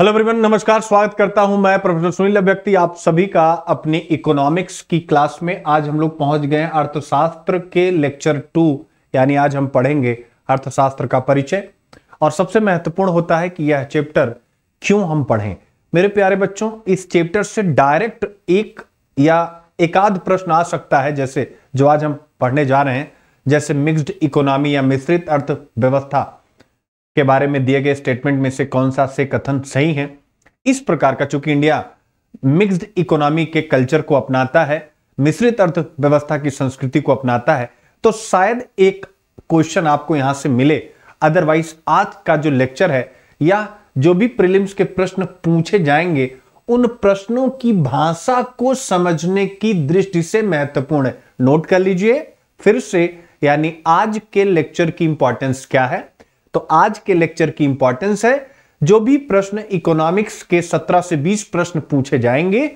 Hello everyone नमस्कार स्वागत करता हूं मैं प्रोफेसर सुनील व्यक्ति आप सभी का अपने इकोनॉमिक्स की क्लास में आज हम लोग पहुंच गए अर्थशास्त्र के लेक्चर टू यानी आज हम पढ़ेंगे अर्थशास्त्र का परिचय और सबसे महत्वपूर्ण होता है कि यह चैप्टर क्यों हम पढ़ें मेरे प्यारे बच्चों इस चैप्टर से डायरेक्ट एक या एकाध प्रश्न आ सकता है जैसे जो आज हम पढ़ने जा रहे हैं जैसे मिक्सड इकोनॉमी या मिश्रित अर्थव्यवस्था के बारे में दिए गए स्टेटमेंट में से कौन सा से कथन सही है इस प्रकार का चूंकि इंडिया मिक्स्ड इकोनॉमी के कल्चर को अपनाता है मिश्रित अर्थव्यवस्था की संस्कृति को अपनाता है तो शायद एक क्वेश्चन आपको यहां से मिले अदरवाइज आज का जो लेक्चर है या जो भी प्रिलिम्स के प्रश्न पूछे जाएंगे उन प्रश्नों की भाषा को समझने की दृष्टि से महत्वपूर्ण है नोट कर लीजिए फिर से यानी आज के लेक्चर की इंपॉर्टेंस क्या है तो आज के लेक्चर की इंपॉर्टेंस है जो भी प्रश्न इकोनॉमिक्स के 17 से 20 प्रश्न पूछे जाएंगे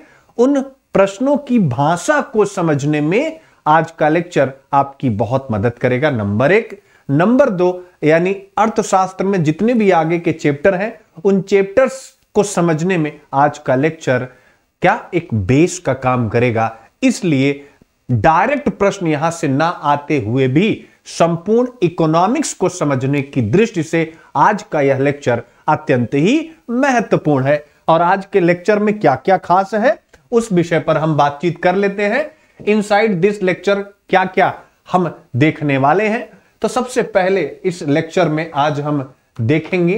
उन प्रश्नों की भाषा को समझने में आज का लेक्चर आपकी बहुत मदद करेगा नंबर एक नंबर दो यानी अर्थशास्त्र में जितने भी आगे के चैप्टर हैं उन चैप्टर्स को समझने में आज का लेक्चर क्या एक बेस का काम करेगा इसलिए डायरेक्ट प्रश्न यहां से ना आते हुए भी संपूर्ण इकोनॉमिक्स को समझने की दृष्टि से आज का यह लेक्चर अत्यंत ही महत्वपूर्ण है और आज के लेक्चर में क्या क्या खास है उस विषय पर हम बातचीत कर लेते हैं साइड दिस लेक्चर क्या क्या हम देखने वाले हैं तो सबसे पहले इस लेक्चर में आज हम देखेंगे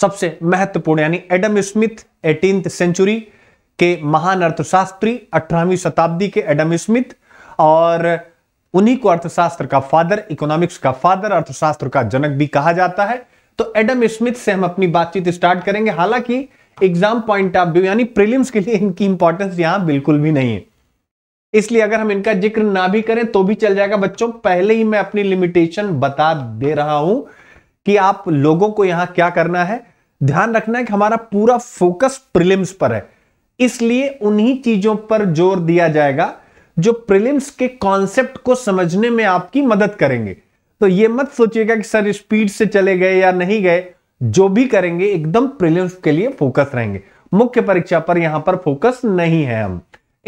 सबसे महत्वपूर्ण यानी एडम स्मिथ एटीन सेंचुरी के महान अर्थशास्त्री अठारहवीं शताब्दी के एडम स्मिथ और उन्हीं को अर्थशास्त्र का फादर इकोनॉमिक्स का फादर अर्थशास्त्र का जनक भी कहा जाता है तो एडम स्मिथ से हम अपनी बातचीत स्टार्ट करेंगे हालांकि एग्जाम पॉइंट ऑफ व्यू यानी प्रीलिम्स के लिए इनकी इंपॉर्टेंस यहां बिल्कुल भी नहीं है इसलिए अगर हम इनका जिक्र ना भी करें तो भी चल जाएगा बच्चों पहले ही मैं अपनी लिमिटेशन बता दे रहा हूं कि आप लोगों को यहां क्या करना है ध्यान रखना है कि हमारा पूरा फोकस प्रिलिम्स पर है इसलिए उन्हीं चीजों पर जोर दिया जाएगा जो प्रिलिम्स के कॉन्सेप्ट को समझने में आपकी मदद करेंगे तो ये मत सोचिएगा कि सर स्पीड से चले गए या नहीं गए जो भी करेंगे एकदम प्रिलिम्स के लिए फोकस रहेंगे मुख्य परीक्षा पर यहां पर फोकस नहीं है हम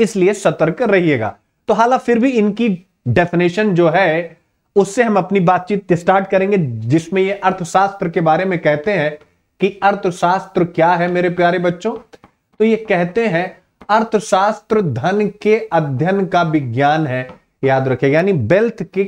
इसलिए सतर्क रहिएगा तो हालांकि फिर भी इनकी डेफिनेशन जो है उससे हम अपनी बातचीत स्टार्ट करेंगे जिसमें ये अर्थशास्त्र के बारे में कहते हैं कि अर्थशास्त्र क्या है मेरे प्यारे बच्चों तो ये कहते हैं अर्थशास्त्र धन के अध्ययन का विज्ञान है याद रखें यानी वेल्थ की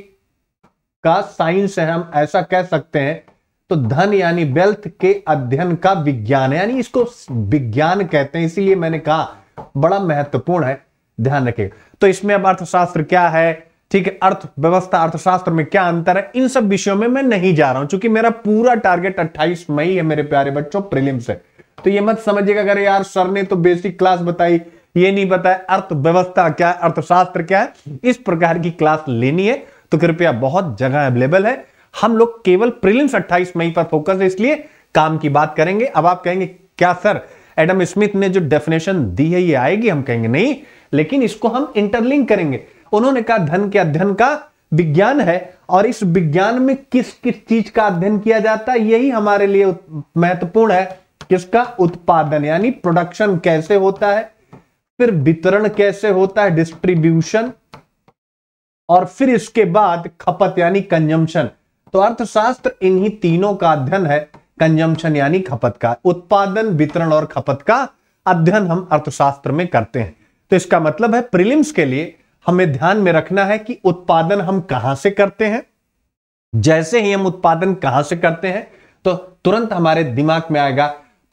का साइंस है हम ऐसा कह सकते हैं तो धन यानी वेल्थ के अध्ययन का विज्ञान है यानी इसको विज्ञान कहते हैं इसीलिए मैंने कहा बड़ा महत्वपूर्ण है ध्यान रखिएगा तो इसमें अब अर्थशास्त्र क्या है ठीक है अर्थव्यवस्था अर्थशास्त्र में क्या अंतर है इन सब विषयों में मैं नहीं जा रहा हूं क्योंकि मेरा पूरा टारगेट 28 मई है मेरे प्यारे बच्चों प्रीलिम्स है तो ये मत समझिएगा अगर यार सर ने तो बेसिक क्लास बताई ये नहीं बताया अर्थव्यवस्था क्या है अर्थशास्त्र क्या है इस प्रकार की क्लास लेनी है तो कृपया बहुत जगह अवेलेबल है हम लोग केवल प्रिलिम्स 28 मई पर फोकस है इसलिए काम की बात करेंगे अब आप कहेंगे क्या सर एडम स्मिथ ने जो डेफिनेशन दी है ये आएगी हम कहेंगे नहीं लेकिन इसको हम इंटरलिंक करेंगे उन्होंने कहा धन के अध्ययन का विज्ञान है और इस विज्ञान में किस किस चीज का अध्ययन किया जाता है यही हमारे लिए महत्वपूर्ण है किसका उत्पादन यानी प्रोडक्शन कैसे होता है फिर वितरण कैसे होता है डिस्ट्रीब्यूशन और फिर इसके बाद खपत यानी कंजम्पशन तो अर्थशास्त्र इन्हीं तीनों का अध्ययन है कंजम्पशन यानी खपत का उत्पादन वितरण और खपत का अध्ययन हम अर्थशास्त्र में करते हैं तो इसका मतलब है प्रिलिम्स के लिए हमें ध्यान में रखना है कि उत्पादन हम कहां से करते हैं जैसे ही हम उत्पादन कहां से करते हैं तो तुरंत हमारे दिमाग में आएगा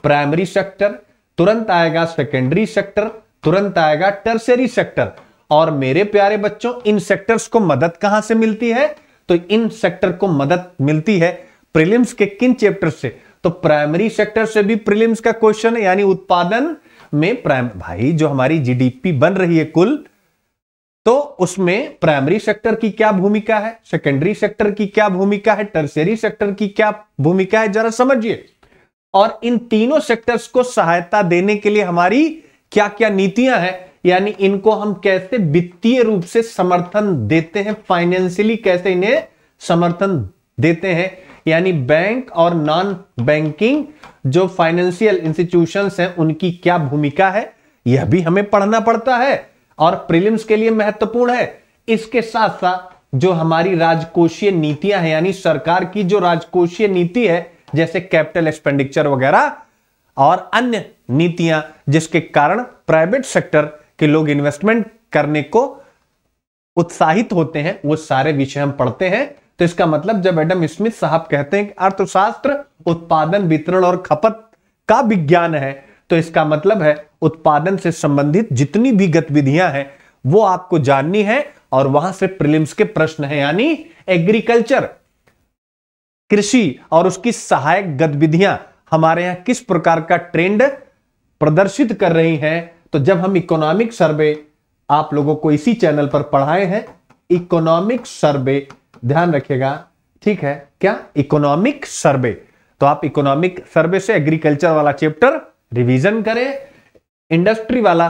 प्राइमरी सेक्टर तुरंत आएगा सेकेंडरी सेक्टर तुरंत आएगा टर्सरी सेक्टर और मेरे प्यारे बच्चों इन सेक्टर्स को मदद कहां से मिलती है तो इन सेक्टर को मदद मिलती है प्रीलिम्स के किन चैप्टर से तो प्राइमरी सेक्टर से भी प्रीलिम्स का क्वेश्चन यानी उत्पादन में प्राइम भाई जो हमारी जीडीपी बन रही है कुल तो उसमें प्राइमरी सेक्टर की क्या भूमिका है सेकेंडरी सेक्टर की क्या भूमिका है टर्सरी सेक्टर की क्या भूमिका है जरा समझिए और इन तीनों सेक्टर्स को सहायता देने के लिए हमारी क्या क्या नीतियां हैं यानी इनको हम कैसे वित्तीय रूप से समर्थन देते हैं फाइनेंशियली कैसे इन्हें समर्थन देते हैं यानी बैंक और नॉन बैंकिंग जो फाइनेंशियल इंस्टीट्यूशंस हैं उनकी क्या भूमिका है यह भी हमें पढ़ना पड़ता है और प्रीलिम्स के लिए महत्वपूर्ण है इसके साथ साथ जो हमारी राजकोषीय नीतियां हैं यानी सरकार की जो राजकोषीय नीति है जैसे कैपिटल एक्सपेंडिचर वगैरह और अन्य नीतियां जिसके कारण प्राइवेट सेक्टर के लोग इन्वेस्टमेंट करने को उत्साहित होते हैं वो सारे विषय हम पढ़ते हैं तो इसका मतलब जब एडम स्मिथ साहब कहते हैं कि अर्थशास्त्र उत्पादन वितरण और खपत का विज्ञान है तो इसका मतलब है उत्पादन से संबंधित जितनी भी गतिविधियां हैं वो आपको जाननी है और वहां से प्रिलिम्स के प्रश्न है यानी एग्रीकल्चर कृषि और उसकी सहायक गतिविधियां हमारे यहां किस प्रकार का ट्रेंड प्रदर्शित कर रही हैं तो जब हम इकोनॉमिक सर्वे आप लोगों को इसी चैनल पर पढ़ाए हैं इकोनॉमिक सर्वे ध्यान रखिएगा ठीक है क्या इकोनॉमिक सर्वे तो आप इकोनॉमिक सर्वे से एग्रीकल्चर वाला चैप्टर रिवीजन करें इंडस्ट्री वाला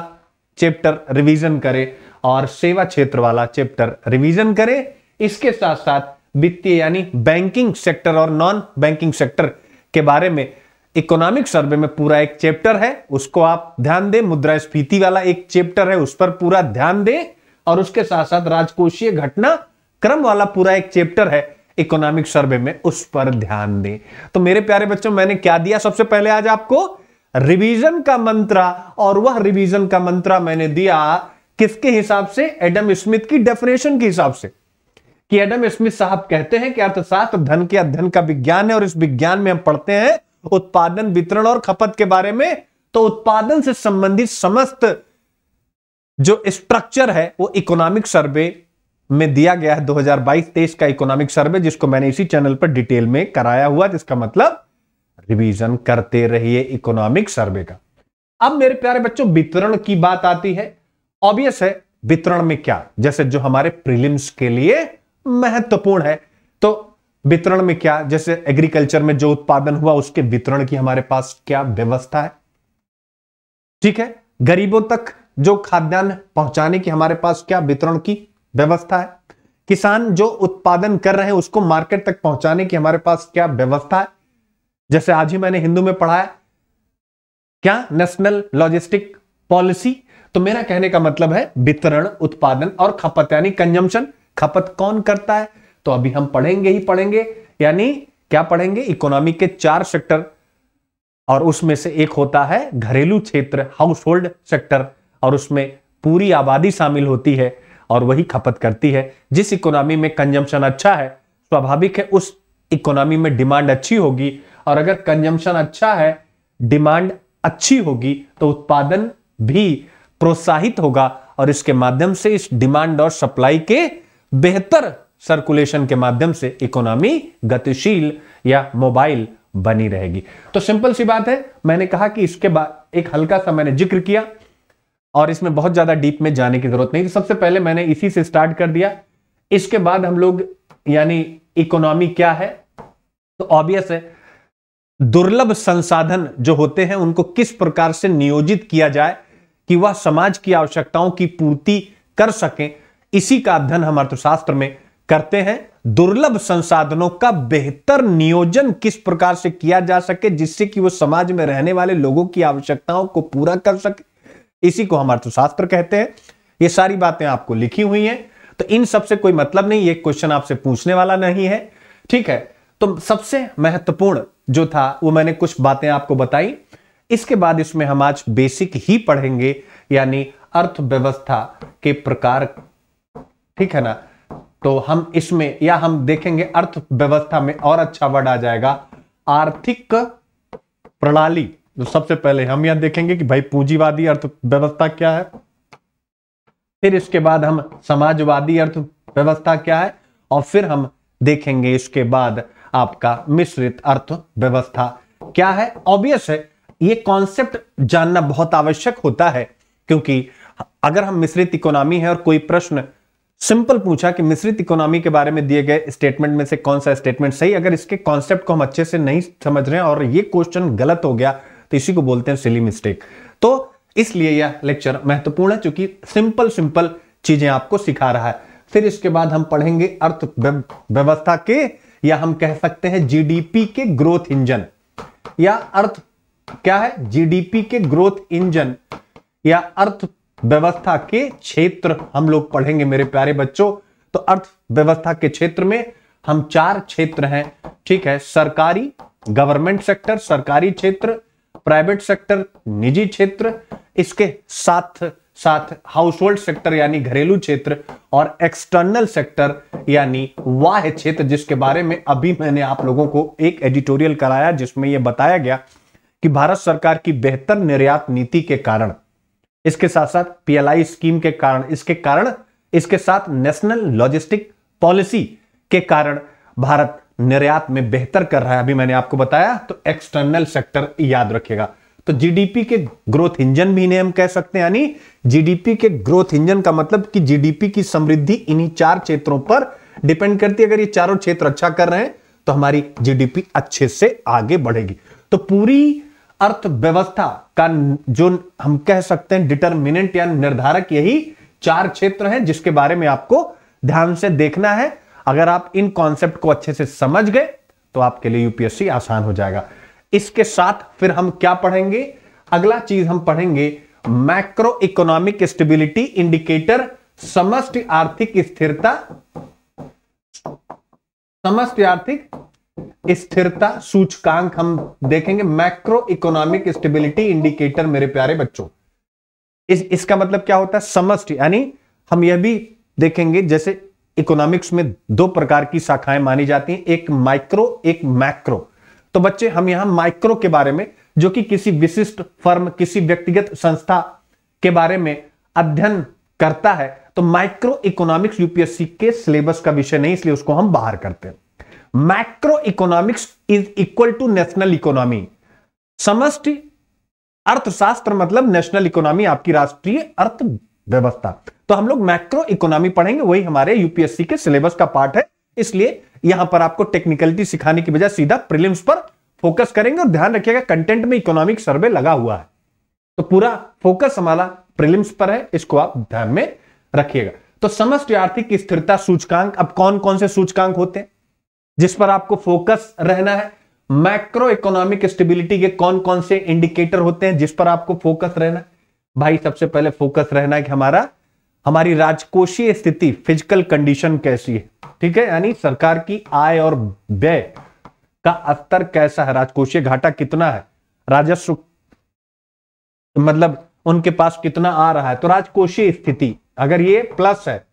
चैप्टर रिवीजन करें और सेवा क्षेत्र वाला चैप्टर रिवीजन करें इसके साथ साथ वित्तीय यानी बैंकिंग सेक्टर और नॉन बैंकिंग सेक्टर के बारे में इकोनॉमिक सर्वे में पूरा एक चैप्टर है उसको आप ध्यान दें मुद्रास्फीति वाला एक चैप्टर है उस पर पूरा ध्यान दें और उसके साथ साथ राजकोषीय घटना क्रम वाला पूरा एक चैप्टर है इकोनॉमिक सर्वे में उस पर ध्यान दें तो मेरे प्यारे बच्चों मैंने क्या दिया सबसे पहले आज आपको रिवीजन का मंत्रा और वह रिवीजन का मंत्रा मैंने दिया किसके हिसाब से एडम स्मिथ की डेफिनेशन के हिसाब से कि एडम स्मिथ साहब कहते हैं कि अर्थशास्त्र धन के अध्ययन का विज्ञान है और इस विज्ञान में हम पढ़ते हैं उत्पादन वितरण और खपत के बारे में तो उत्पादन से संबंधित समस्त जो स्ट्रक्चर है वो इकोनॉमिक सर्वे में दिया गया है 2022-23 का इकोनॉमिक सर्वे जिसको मैंने इसी चैनल पर डिटेल में कराया हुआ जिसका मतलब रिवीजन करते रहिए इकोनॉमिक सर्वे का अब मेरे प्यारे बच्चों वितरण की बात आती है ऑब्वियस है वितरण में क्या जैसे जो हमारे प्रीलिम्स के लिए महत्वपूर्ण है तो वितरण में क्या जैसे एग्रीकल्चर में जो उत्पादन हुआ उसके वितरण की हमारे पास क्या व्यवस्था है ठीक है गरीबों तक जो खाद्यान्न पहुंचाने की हमारे पास क्या वितरण की व्यवस्था है किसान जो उत्पादन कर रहे हैं उसको मार्केट तक पहुंचाने की हमारे पास क्या व्यवस्था है जैसे आज ही मैंने हिंदू में पढ़ाया क्या नेशनल लॉजिस्टिक पॉलिसी तो मेरा कहने का मतलब है वितरण उत्पादन और खपत यानी कंजम्पशन खपत कौन करता है तो अभी हम पढ़ेंगे ही पढ़ेंगे यानी क्या पढ़ेंगे इकोनॉमी के चार सेक्टर और उसमें से एक होता है घरेलू क्षेत्र हाउस होल्ड सेक्टर और उसमें पूरी आबादी शामिल होती है और वही खपत करती है जिस इकोनॉमी में कंजम्पशन अच्छा है स्वाभाविक है उस इकोनॉमी में डिमांड अच्छी होगी और अगर कंजम्पशन अच्छा है डिमांड अच्छी होगी तो उत्पादन भी प्रोत्साहित होगा और इसके माध्यम से इस डिमांड और सप्लाई के बेहतर सर्कुलेशन के माध्यम से इकोनॉमी गतिशील या मोबाइल बनी रहेगी तो सिंपल सी बात है मैंने कहा कि इसके बाद एक हल्का सा मैंने जिक्र किया और इसमें बहुत ज्यादा डीप में जाने की जरूरत नहीं तो सबसे पहले मैंने इसी से स्टार्ट कर दिया इसके बाद हम लोग यानी इकोनॉमी क्या है तो ऑब्वियस है दुर्लभ संसाधन जो होते हैं उनको किस प्रकार से नियोजित किया जाए कि वह समाज की आवश्यकताओं की पूर्ति कर सकें इसी का अध्ययन हम अर्थशास्त्र में करते हैं दुर्लभ संसाधनों का बेहतर नियोजन किस प्रकार से किया जा सके जिससे कि वो समाज में रहने वाले लोगों की आवश्यकताओं को पूरा कर सके इसी को हम अर्थशास्त्र कहते हैं ये सारी बातें आपको लिखी हुई हैं तो इन सबसे कोई मतलब नहीं ये क्वेश्चन आपसे पूछने वाला नहीं है ठीक है तो सबसे महत्वपूर्ण जो था वो मैंने कुछ बातें आपको बताई इसके बाद इसमें हम आज बेसिक ही पढ़ेंगे यानी अर्थव्यवस्था के प्रकार ठीक है ना तो हम इसमें या हम देखेंगे अर्थव्यवस्था में और अच्छा वर्ड आ जाएगा आर्थिक प्रणाली तो सबसे पहले हम यह देखेंगे कि भाई पूंजीवादी अर्थव्यवस्था क्या है फिर इसके बाद हम समाजवादी अर्थव्यवस्था क्या है और फिर हम देखेंगे इसके बाद आपका मिश्रित अर्थव्यवस्था क्या है ऑब्वियस है ये कॉन्सेप्ट जानना बहुत आवश्यक होता है क्योंकि अगर हम मिश्रित इकोनॉमी है और कोई प्रश्न सिंपल पूछा कि मिश्रित इकोनॉमी के बारे में दिए गए स्टेटमेंट में से कौन सा स्टेटमेंट सही अगर इसके कॉन्सेप्ट को हम अच्छे से नहीं समझ रहे हैं और ये क्वेश्चन गलत हो गया तो इसी को बोलते हैं सिली मिस्टेक तो इसलिए यह लेक्चर महत्वपूर्ण है चूंकि सिंपल सिंपल चीजें आपको सिखा रहा है फिर इसके बाद हम पढ़ेंगे अर्थ व्यवस्था के या हम कह सकते हैं जीडीपी के ग्रोथ इंजन या अर्थ क्या है जीडीपी के ग्रोथ इंजन या अर्थ व्यवस्था के क्षेत्र हम लोग पढ़ेंगे मेरे प्यारे बच्चों तो अर्थव्यवस्था के क्षेत्र में हम चार क्षेत्र हैं ठीक है सरकारी गवर्नमेंट सेक्टर सरकारी क्षेत्र प्राइवेट सेक्टर निजी क्षेत्र इसके साथ साथ हाउस होल्ड सेक्टर यानी घरेलू क्षेत्र और एक्सटर्नल सेक्टर यानी वाह क्षेत्र जिसके बारे में अभी मैंने आप लोगों को एक एडिटोरियल कराया जिसमें यह बताया गया कि भारत सरकार की बेहतर निर्यात नीति के कारण इसके साथ साथ पीएलआई स्कीम के कारण इसके कारण इसके साथ नेशनल लॉजिस्टिक पॉलिसी के कारण भारत निर्यात में बेहतर कर रहा है अभी मैंने आपको बताया तो एक्सटर्नल सेक्टर याद रखेगा तो जीडीपी के ग्रोथ इंजन भी इन्हें हम कह सकते हैं यानी जीडीपी के ग्रोथ इंजन का मतलब कि जीडीपी की समृद्धि इन्हीं चार क्षेत्रों पर डिपेंड करती है अगर ये चारों क्षेत्र अच्छा कर रहे हैं तो हमारी जीडीपी अच्छे से आगे बढ़ेगी तो पूरी अर्थव्यवस्था का जो हम कह सकते हैं डिटर्मिनेंट या निर्धारक यही चार क्षेत्र हैं जिसके बारे में आपको ध्यान से देखना है अगर आप इन कॉन्सेप्ट को अच्छे से समझ गए तो आपके लिए यूपीएससी आसान हो जाएगा इसके साथ फिर हम क्या पढ़ेंगे अगला चीज हम पढ़ेंगे मैक्रो इकोनॉमिक स्टेबिलिटी इंडिकेटर समस्त आर्थिक स्थिरता समस्त आर्थिक स्थिरता सूचकांक हम देखेंगे मैक्रो इकोनॉमिक स्टेबिलिटी इंडिकेटर मेरे प्यारे बच्चों इस इसका मतलब क्या होता है समस्ट यानी हम यह भी देखेंगे जैसे इकोनॉमिक्स में दो प्रकार की शाखाएं मानी जाती हैं एक माइक्रो एक मैक्रो तो बच्चे हम यहां माइक्रो के बारे में जो कि किसी विशिष्ट फर्म किसी व्यक्तिगत संस्था के बारे में अध्ययन करता है तो माइक्रो इकोनॉमिक्स यूपीएससी के सिलेबस का विषय नहीं इसलिए उसको हम बाहर करते हैं macro economics is equal to national economy समस्ट अर्थशास्त्र मतलब नेशनल इकोनॉमी आपकी राष्ट्रीय अर्थव्यवस्था तो हम लोग मैक्रो इकोनॉमी पढ़ेंगे वही हमारे यूपीएससी के सिलेबस का पार्ट है इसलिए यहां पर आपको टेक्निकलिटी सिखाने की बजाय सीधा प्रिलिम्स पर फोकस करेंगे और ध्यान रखिएगा कंटेंट में इकोनॉमिक सर्वे लगा हुआ है तो पूरा फोकस हमारा प्रिलिम्स पर है इसको आप ध्यान में रखिएगा तो समस्त आर्थिक स्थिरता सूचकांक अब कौन कौन से सूचकांक होते हैं जिस पर आपको फोकस रहना है मैक्रो इकोनॉमिक स्टेबिलिटी के कौन कौन से इंडिकेटर होते हैं जिस पर आपको फोकस रहना है भाई सबसे पहले फोकस रहना है कि हमारा हमारी राजकोषीय स्थिति फिजिकल कंडीशन कैसी है ठीक है यानी सरकार की आय और व्यय का स्तर कैसा है राजकोषीय घाटा कितना है राजस्व मतलब उनके पास कितना आ रहा है तो राजकोषीय स्थिति अगर ये प्लस है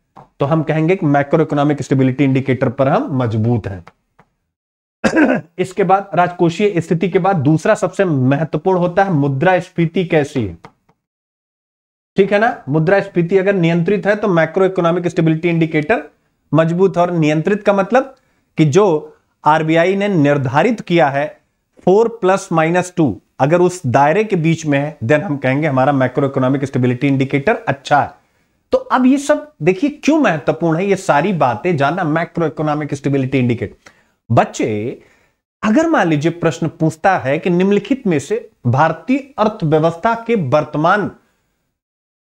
तो हम कहेंगे कि मैक्रो इकोनॉमिक स्टेबिलिटी इंडिकेटर पर हम मजबूत हैं इसके बाद राजकोषीय स्थिति के बाद दूसरा सबसे महत्वपूर्ण होता है मुद्रा स्फीति कैसी है ठीक है ना मुद्रा स्फीति अगर नियंत्रित है तो मैक्रो इकोनॉमिक स्टेबिलिटी इंडिकेटर मजबूत और नियंत्रित का मतलब कि जो आरबीआई ने निर्धारित किया है फोर प्लस माइनस टू अगर उस दायरे के बीच में है देन हम कहेंगे हमारा मैक्रो इकोनॉमिक स्टेबिलिटी इंडिकेटर अच्छा है तो अब ये सब देखिए क्यों महत्वपूर्ण है ये सारी बातें जानना मैक्रो इकोनॉमिक स्टेबिलिटी इंडिकेट बच्चे अगर मान लीजिए प्रश्न पूछता है कि निम्नलिखित में से भारतीय अर्थव्यवस्था के वर्तमान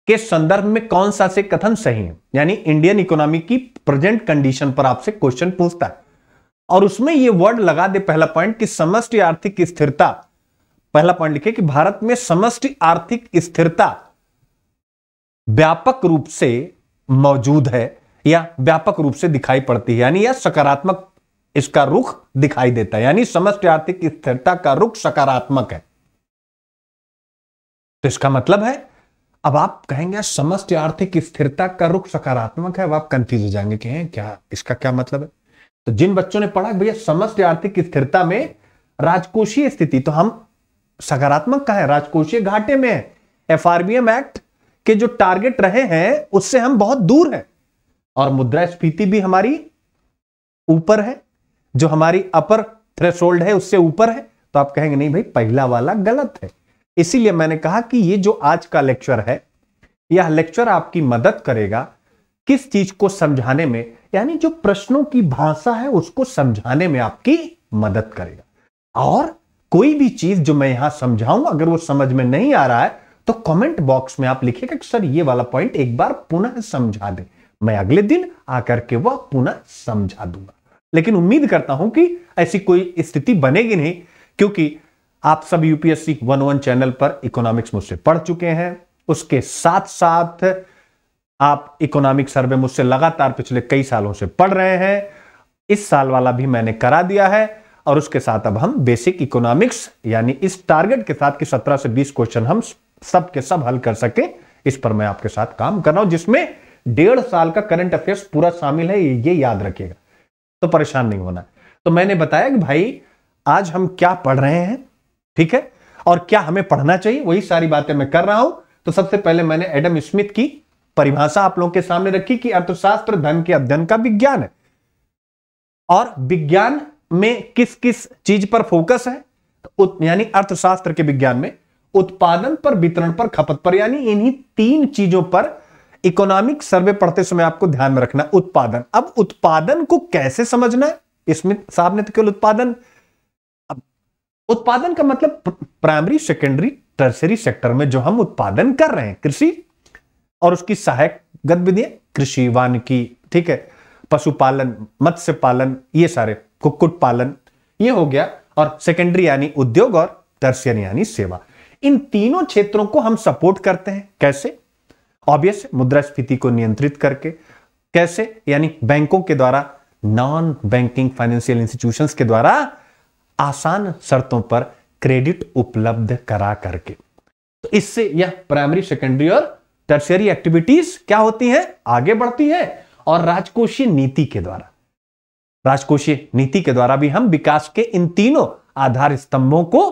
के संदर्भ में कौन सा से कथन सही है यानी इंडियन इकोनॉमी की प्रेजेंट कंडीशन पर आपसे क्वेश्चन पूछता है और उसमें यह वर्ड लगा दे पहला पॉइंट कि समष्टि आर्थिक स्थिरता पहला पॉइंट लिखे कि भारत में समष्टि आर्थिक स्थिरता व्यापक रूप से मौजूद है या व्यापक रूप से दिखाई पड़ती है यानी यह सकारात्मक इसका रुख दिखाई देता है यानी समस्त आर्थिक स्थिरता का रुख सकारात्मक है तो इसका मतलब है अब आप कहेंगे समस्त आर्थिक स्थिरता का रुख सकारात्मक है अब आप कंफ्यूज हो जाएंगे कि हैं क्या इसका क्या मतलब है तो जिन बच्चों ने पढ़ा भैया समस्त आर्थिक स्थिरता में राजकोषीय स्थिति तो हम सकारात्मक का है राजकोषीय घाटे में है एफआरबीएम एक्ट के जो टारगेट रहे हैं उससे हम बहुत दूर हैं और मुद्रास्फीति भी हमारी ऊपर है जो हमारी अपर थ्रेशोल्ड है उससे ऊपर है तो आप कहेंगे नहीं भाई पहला वाला गलत है इसीलिए मैंने कहा कि ये जो आज का लेक्चर है यह लेक्चर आपकी मदद करेगा किस चीज को समझाने में यानी जो प्रश्नों की भाषा है उसको समझाने में आपकी मदद करेगा और कोई भी चीज जो मैं यहां समझाऊं अगर वो समझ में नहीं आ रहा है तो कमेंट बॉक्स में आप लिखेगा कि सर ये वाला पॉइंट एक बार पुनः समझा दें मैं अगले दिन आकर के वह पुनः समझा दूंगा लेकिन उम्मीद करता हूं कि ऐसी कोई स्थिति बनेगी नहीं क्योंकि आप सब यूपीएससी वन वन चैनल पर इकोनॉमिक्स मुझसे पढ़ चुके हैं उसके साथ साथ आप इकोनॉमिक सर्वे मुझसे लगातार पिछले कई सालों से पढ़ रहे हैं इस साल वाला भी मैंने करा दिया है और उसके साथ अब हम बेसिक इकोनॉमिक्स यानी इस टारगेट के साथ कि 17 से 20 क्वेश्चन हम सब के सब हल कर सके इस पर मैं आपके साथ काम कर रहा हूं जिसमें डेढ़ साल का करंट अफेयर्स पूरा शामिल है ये याद रखिएगा तो परेशान नहीं होना तो मैंने बताया कि भाई आज हम क्या पढ़ रहे हैं ठीक है और क्या हमें पढ़ना चाहिए वही सारी बातें मैं कर रहा हूं तो सबसे पहले मैंने एडम स्मिथ की परिभाषा आप लोगों के सामने रखी कि अर्थशास्त्र धन के अध्ययन का विज्ञान है और विज्ञान में किस किस चीज पर फोकस है तो यानी अर्थशास्त्र के विज्ञान में उत्पादन पर वितरण पर खपत पर यानी इन्हीं तीन चीजों पर इकोनॉमिक सर्वे पढ़ते समय आपको ध्यान में रखना उत्पादन अब उत्पादन को कैसे समझना है इसमें साहब ने तो केवल उत्पादन अब उत्पादन का मतलब प्राइमरी सेकेंडरी टर्सरी सेक्टर में जो हम उत्पादन कर रहे हैं कृषि और उसकी सहायक गतिविधियां कृषि वानिकी ठीक है पशुपालन मत्स्य पालन ये सारे कुक्कुट पालन ये हो गया और सेकेंडरी यानी उद्योग और टर्सियन यानी सेवा इन तीनों क्षेत्रों को हम सपोर्ट करते हैं कैसे ऑब्वियस मुद्रास्फीति को नियंत्रित करके कैसे यानी बैंकों के द्वारा नॉन बैंकिंग फाइनेंशियल इंस्टीट्यूशंस के द्वारा आसान शर्तों पर क्रेडिट उपलब्ध करा करके तो इससे यह प्राइमरी सेकेंडरी और टर्सरी एक्टिविटीज क्या होती हैं आगे बढ़ती है और राजकोषीय नीति के द्वारा राजकोषीय नीति के द्वारा भी हम विकास के इन तीनों आधार स्तंभों को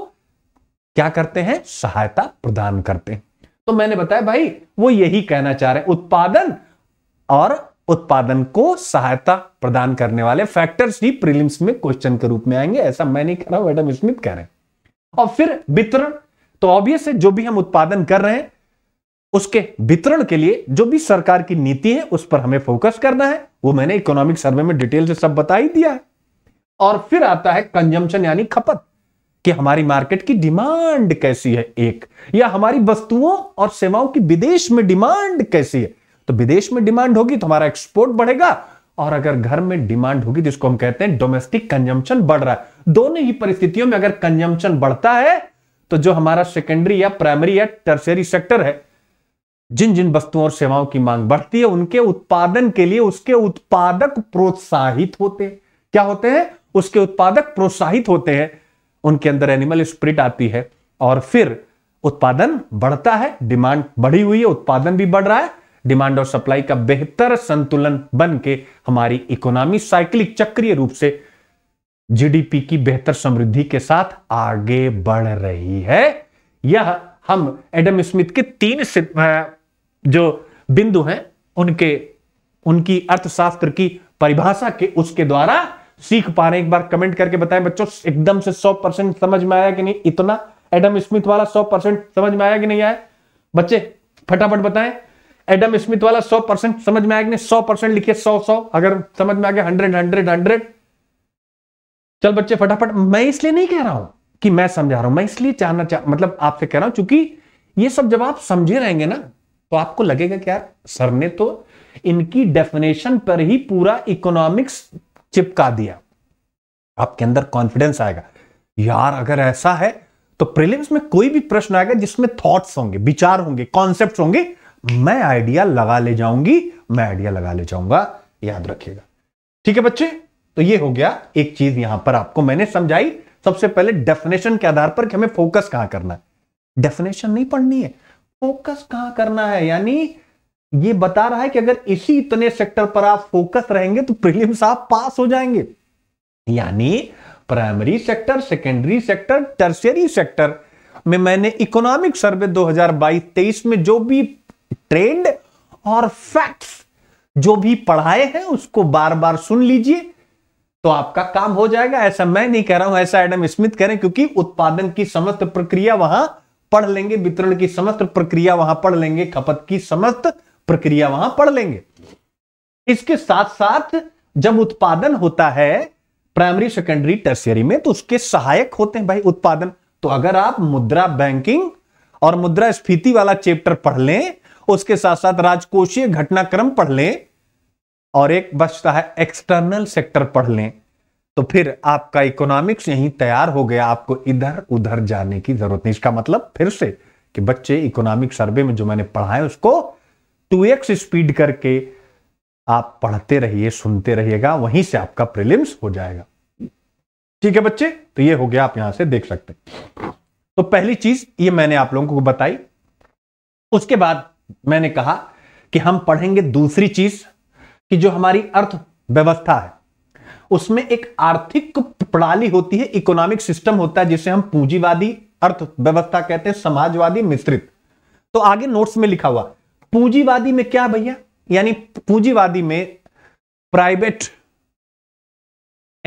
क्या करते हैं सहायता प्रदान करते हैं तो मैंने बताया भाई वो यही कहना चाह रहे उत्पादन और उत्पादन को सहायता प्रदान करने वाले फैक्टर्स ही प्रीलिम्स में क्वेश्चन के रूप में आएंगे ऐसा मैं नहीं कह रहा हूं मैडम स्मिथ कह रहे और फिर वितरण तो ऑब्वियस है जो भी हम उत्पादन कर रहे हैं उसके वितरण के लिए जो भी सरकार की नीति है उस पर हमें फोकस करना है वो मैंने इकोनॉमिक सर्वे में डिटेल से सब बता ही दिया है और फिर आता है कंजम्पशन यानी खपत कि हमारी मार्केट की डिमांड कैसी है एक या हमारी वस्तुओं और सेवाओं की विदेश में डिमांड कैसी है तो विदेश में डिमांड होगी तो हमारा एक्सपोर्ट बढ़ेगा और अगर घर में डिमांड होगी जिसको हम कहते हैं डोमेस्टिक कंजम्पशन बढ़ रहा है दोनों ही परिस्थितियों में अगर कंजम्पशन बढ़ता है तो जो हमारा सेकेंडरी या प्राइमरी या टर्सरी सेक्टर है जिन जिन वस्तुओं और सेवाओं की मांग बढ़ती है उनके उत्पादन के लिए उसके उत्पादक प्रोत्साहित होते क्या होते हैं उसके उत्पादक प्रोत्साहित होते हैं उनके अंदर एनिमल स्प्रिट आती है और फिर उत्पादन बढ़ता है डिमांड बढ़ी हुई है उत्पादन भी बढ़ रहा है डिमांड और सप्लाई का बेहतर संतुलन बन के हमारी इकोनॉमी साइक्लिक चक्रीय रूप से जीडीपी की बेहतर समृद्धि के साथ आगे बढ़ रही है यह हम एडम स्मिथ के तीन जो बिंदु हैं उनके उनकी अर्थशास्त्र की परिभाषा के उसके द्वारा सीख पा रहे हैं एक बार कमेंट करके बताएं बच्चों एकदम से 100 परसेंट समझ में आया कि नहीं इतना एडम स्मिथ वाला 100 परसेंट समझ में आया कि नहीं आया बच्चे फटाफट बताएं एडम स्मिथ वाला 100 परसेंट समझ में आया कि नहीं 100 परसेंट लिखिए 100 100 अगर समझ में आ गया 100 100 100 चल बच्चे फटाफट मैं इसलिए नहीं कह रहा हूं कि मैं समझा रहा हूं मैं इसलिए चाहना चाह मतलब आपसे कह रहा हूं चूंकि ये सब जब आप समझे रहेंगे ना तो आपको लगेगा कि यार सर ने तो इनकी डेफिनेशन पर ही पूरा इकोनॉमिक्स चिपका दिया आपके अंदर कॉन्फिडेंस आएगा यार अगर ऐसा है तो प्रीलिम्स में कोई भी प्रश्न आएगा जिसमें थॉट्स होंगे विचार होंगे कॉन्सेप्ट होंगे मैं आइडिया लगा ले जाऊंगी मैं आइडिया लगा ले जाऊंगा याद रखिएगा ठीक है बच्चे तो ये हो गया एक चीज यहां पर आपको मैंने समझाई सबसे पहले डेफिनेशन के आधार पर कि हमें फोकस कहां करना है डेफिनेशन नहीं पढ़नी है फोकस कहां करना है यानी ये बता रहा है कि अगर इसी इतने सेक्टर पर आप फोकस रहेंगे तो प्रीलिम्स आप पास हो जाएंगे यानी primary sector secondary sector tertiary sector में मैंने इकोनॉमिक सर्वे 2022-23 में जो भी ट्रेंड और फैक्ट्स जो भी पढ़ाए हैं उसको बार बार सुन लीजिए तो आपका काम हो जाएगा ऐसा मैं नहीं कह रहा हूं ऐसा एडम स्मिथ करें क्योंकि उत्पादन की समस्त प्रक्रिया वहां पढ़ लेंगे वितरण की समस्त प्रक्रिया वहां पढ़ लेंगे खपत की समस्त प्रक्रिया वहां पढ़ लेंगे इसके साथ साथ जब उत्पादन होता है प्राइमरी सेकेंडरी टर्सियरी में तो उसके सहायक होते हैं भाई उत्पादन तो अगर आप मुद्रा बैंकिंग और मुद्रा स्फीति वाला चैप्टर पढ़ लें उसके साथ साथ राजकोषीय घटनाक्रम पढ़ लें और एक बचता है एक्सटर्नल सेक्टर पढ़ लें तो फिर आपका इकोनॉमिक्स यहीं तैयार हो गया आपको इधर उधर जाने की जरूरत नहीं इसका मतलब फिर से कि बच्चे इकोनॉमिक सर्वे में जो मैंने पढ़ा है उसको टू एक्स स्पीड करके आप पढ़ते रहिए सुनते रहिएगा वहीं से आपका प्रिलिम्स हो जाएगा ठीक है बच्चे तो ये हो गया आप यहां से देख सकते हैं तो पहली चीज ये मैंने आप लोगों को बताई उसके बाद मैंने कहा कि हम पढ़ेंगे दूसरी चीज कि जो हमारी अर्थव्यवस्था है उसमें एक आर्थिक प्रणाली होती है इकोनॉमिक सिस्टम होता है जिसे हम पूंजीवादी अर्थव्यवस्था कहते हैं समाजवादी मिश्रित तो आगे नोट्स में लिखा हुआ पूंजीवादी में क्या भैया यानी पूंजीवादी में प्राइवेट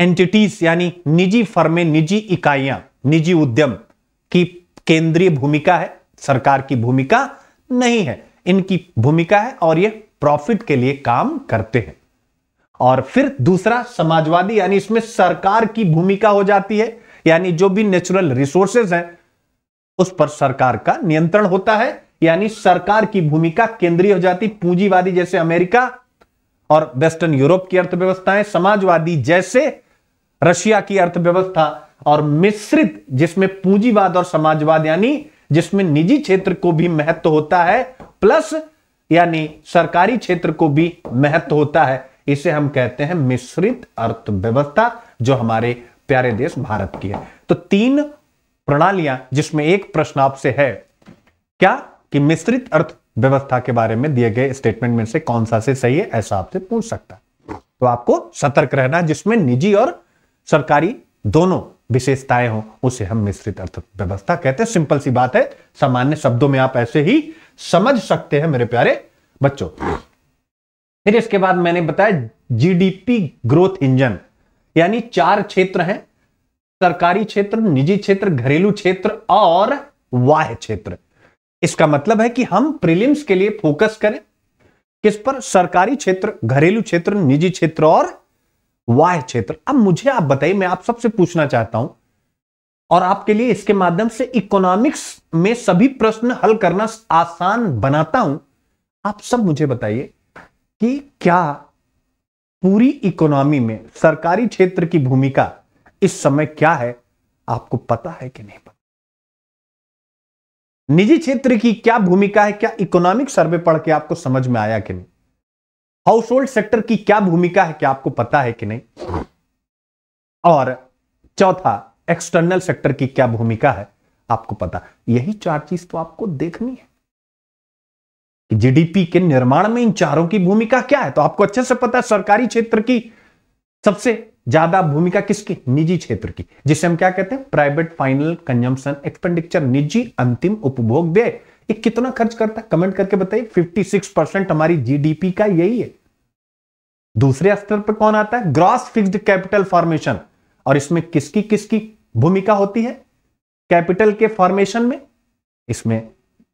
एंटिटीज यानी निजी फर्में निजी इकाइयां निजी उद्यम की केंद्रीय भूमिका है सरकार की भूमिका नहीं है इनकी भूमिका है और ये प्रॉफिट के लिए काम करते हैं और फिर दूसरा समाजवादी यानी इसमें सरकार की भूमिका हो जाती है यानी जो भी नेचुरल रिसोर्सेज हैं उस पर सरकार का नियंत्रण होता है यानी सरकार की भूमिका केंद्रीय हो जाती पूंजीवादी जैसे अमेरिका और वेस्टर्न यूरोप की अर्थव्यवस्थाएं समाजवादी जैसे रशिया की अर्थव्यवस्था और मिश्रित जिसमें पूंजीवाद और समाजवाद यानी जिसमें निजी क्षेत्र को भी महत्व होता है प्लस यानी सरकारी क्षेत्र को भी महत्व होता है इसे हम कहते हैं मिश्रित अर्थव्यवस्था जो हमारे प्यारे देश भारत की है तो तीन प्रणालियां जिसमें एक प्रश्न आपसे है क्या कि मिश्रित अर्थव्यवस्था के बारे में दिए गए स्टेटमेंट में से कौन सा से सही है ऐसा आपसे पूछ सकता है तो आपको सतर्क रहना जिसमें निजी और सरकारी दोनों विशेषताएं हो उसे हम मिश्रित अर्थव्यवस्था कहते हैं सिंपल सी बात है सामान्य शब्दों में आप ऐसे ही समझ सकते हैं मेरे प्यारे बच्चों फिर इसके बाद मैंने बताया जीडीपी ग्रोथ इंजन यानी चार क्षेत्र हैं सरकारी क्षेत्र निजी क्षेत्र घरेलू क्षेत्र और वाह क्षेत्र इसका मतलब है कि हम प्रीलिम्स के लिए फोकस करें किस पर सरकारी क्षेत्र घरेलू क्षेत्र निजी क्षेत्र और वाह क्षेत्र अब मुझे आप बताइए मैं आप सबसे पूछना चाहता हूं और आपके लिए इसके माध्यम से इकोनॉमिक्स में सभी प्रश्न हल करना आसान बनाता हूं आप सब मुझे बताइए कि क्या पूरी इकोनॉमी में सरकारी क्षेत्र की भूमिका इस समय क्या है आपको पता है कि नहीं पता निजी क्षेत्र की क्या भूमिका है क्या इकोनॉमिक सर्वे पढ़ के आपको समझ में आया कि नहीं हाउस होल्ड सेक्टर की क्या भूमिका है क्या आपको पता है कि नहीं और चौथा एक्सटर्नल सेक्टर की क्या भूमिका है आपको पता यही चार चीज तो आपको देखनी है कि जीडीपी के निर्माण में इन चारों की भूमिका क्या है तो आपको अच्छे से पता है सरकारी क्षेत्र की सबसे ज्यादा भूमिका किसकी निजी क्षेत्र की जिसे हम क्या कहते हैं प्राइवेट फाइनल कंजम्पशन एक्सपेंडिचर निजी अंतिम उपभोग व्यय ये कितना खर्च करता है कमेंट करके बताइए 56 परसेंट हमारी जीडीपी का यही है दूसरे स्तर पर कौन आता है ग्रॉस फिक्स्ड कैपिटल फॉर्मेशन और इसमें किसकी किसकी भूमिका होती है कैपिटल के फॉर्मेशन में इसमें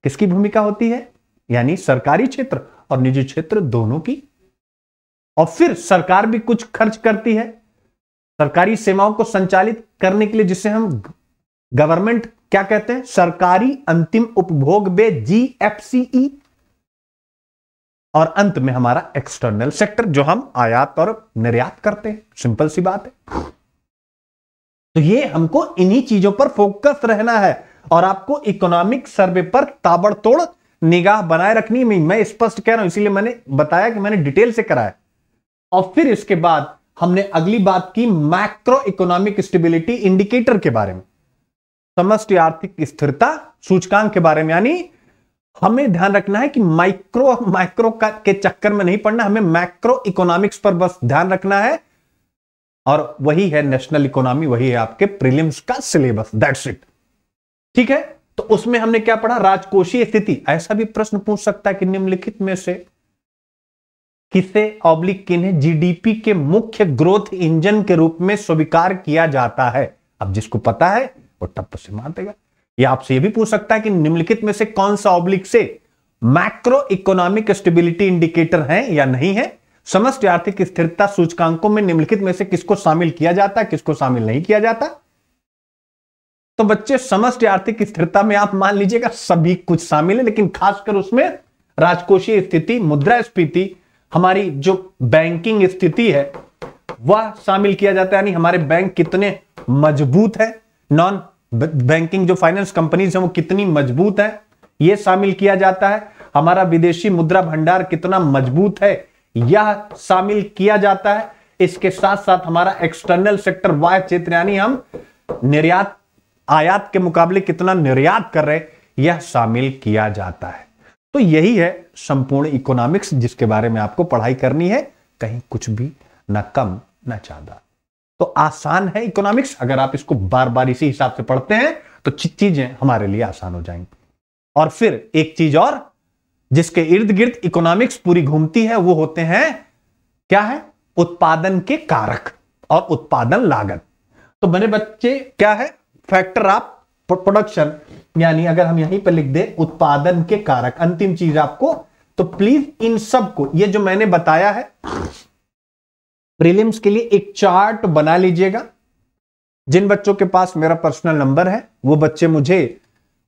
किसकी भूमिका होती है यानी सरकारी क्षेत्र और निजी क्षेत्र दोनों की और फिर सरकार भी कुछ खर्च करती है सरकारी सेवाओं को संचालित करने के लिए जिसे हम गवर्नमेंट क्या कहते हैं सरकारी अंतिम उपभोग बे जीएफसीई e। और अंत में हमारा एक्सटर्नल सेक्टर जो हम आयात और निर्यात करते हैं सिंपल सी बात है तो ये हमको इन्हीं चीजों पर फोकस रहना है और आपको इकोनॉमिक सर्वे पर ताबड़तोड़ निगाह बनाए रखनी मैं स्पष्ट कह रहा हूं इसीलिए मैंने बताया कि मैंने डिटेल से कराया और फिर इसके बाद हमने अगली बात की मैक्रो इकोनॉमिक स्टेबिलिटी इंडिकेटर के बारे में समस्त आर्थिक स्थिरता सूचकांक के बारे में यानी हमें ध्यान रखना है कि माइक्रो माइक्रो के चक्कर में नहीं पड़ना हमें मैक्रो इकोनॉमिक्स पर बस ध्यान रखना है और वही है नेशनल इकोनॉमी वही है आपके प्रीलिम्स का सिलेबस दैट्स इट ठीक है तो उसमें हमने क्या पढ़ा राजकोषीय स्थिति ऐसा भी प्रश्न पूछ सकता है कि निम्नलिखित में से किसे ऑब्लिक किन्हें जीडीपी के मुख्य ग्रोथ इंजन के रूप में स्वीकार किया जाता है अब जिसको पता है वो टप से मान देगा ये आपसे ये भी पूछ सकता है कि निम्नलिखित में से कौन सा ऑब्लिक से मैक्रो इकोनॉमिक स्टेबिलिटी इंडिकेटर है या नहीं है समस्त आर्थिक स्थिरता सूचकांकों में निम्नलिखित में से किसको शामिल किया जाता है किसको शामिल नहीं किया जाता तो बच्चे समस्त आर्थिक स्थिरता में आप मान लीजिएगा सभी कुछ शामिल है लेकिन खासकर उसमें राजकोषीय स्थिति मुद्रा मुद्रास्फीति हमारी जो बैंकिंग स्थिति है वह शामिल किया जाता है यानी हमारे बैंक कितने मजबूत है नॉन बैंकिंग जो फाइनेंस कंपनीज है वो कितनी मजबूत है यह शामिल किया जाता है हमारा विदेशी मुद्रा भंडार कितना मजबूत है यह शामिल किया जाता है इसके साथ साथ हमारा एक्सटर्नल सेक्टर वाय क्षेत्र यानी हम निर्यात आयात के मुकाबले कितना निर्यात कर रहे यह शामिल किया जाता है तो यही है संपूर्ण इकोनॉमिक्स जिसके बारे में आपको पढ़ाई करनी है कहीं कुछ भी ना कम ना ज्यादा तो आसान है इकोनॉमिक्स अगर आप इसको बार बार इसी हिसाब से पढ़ते हैं तो चीजें हमारे लिए आसान हो जाएंगी और फिर एक चीज और जिसके इर्द गिर्द इकोनॉमिक्स पूरी घूमती है वो होते हैं क्या है उत्पादन के कारक और उत्पादन लागत तो मेरे बच्चे क्या है फैक्टर ऑफ प्रोडक्शन यानी अगर हम यहीं पर लिख दें उत्पादन के कारक अंतिम चीज आपको तो प्लीज इन सब को ये जो मैंने बताया है प्रीलिम्स के लिए एक चार्ट बना लीजिएगा जिन बच्चों के पास मेरा पर्सनल नंबर है वो बच्चे मुझे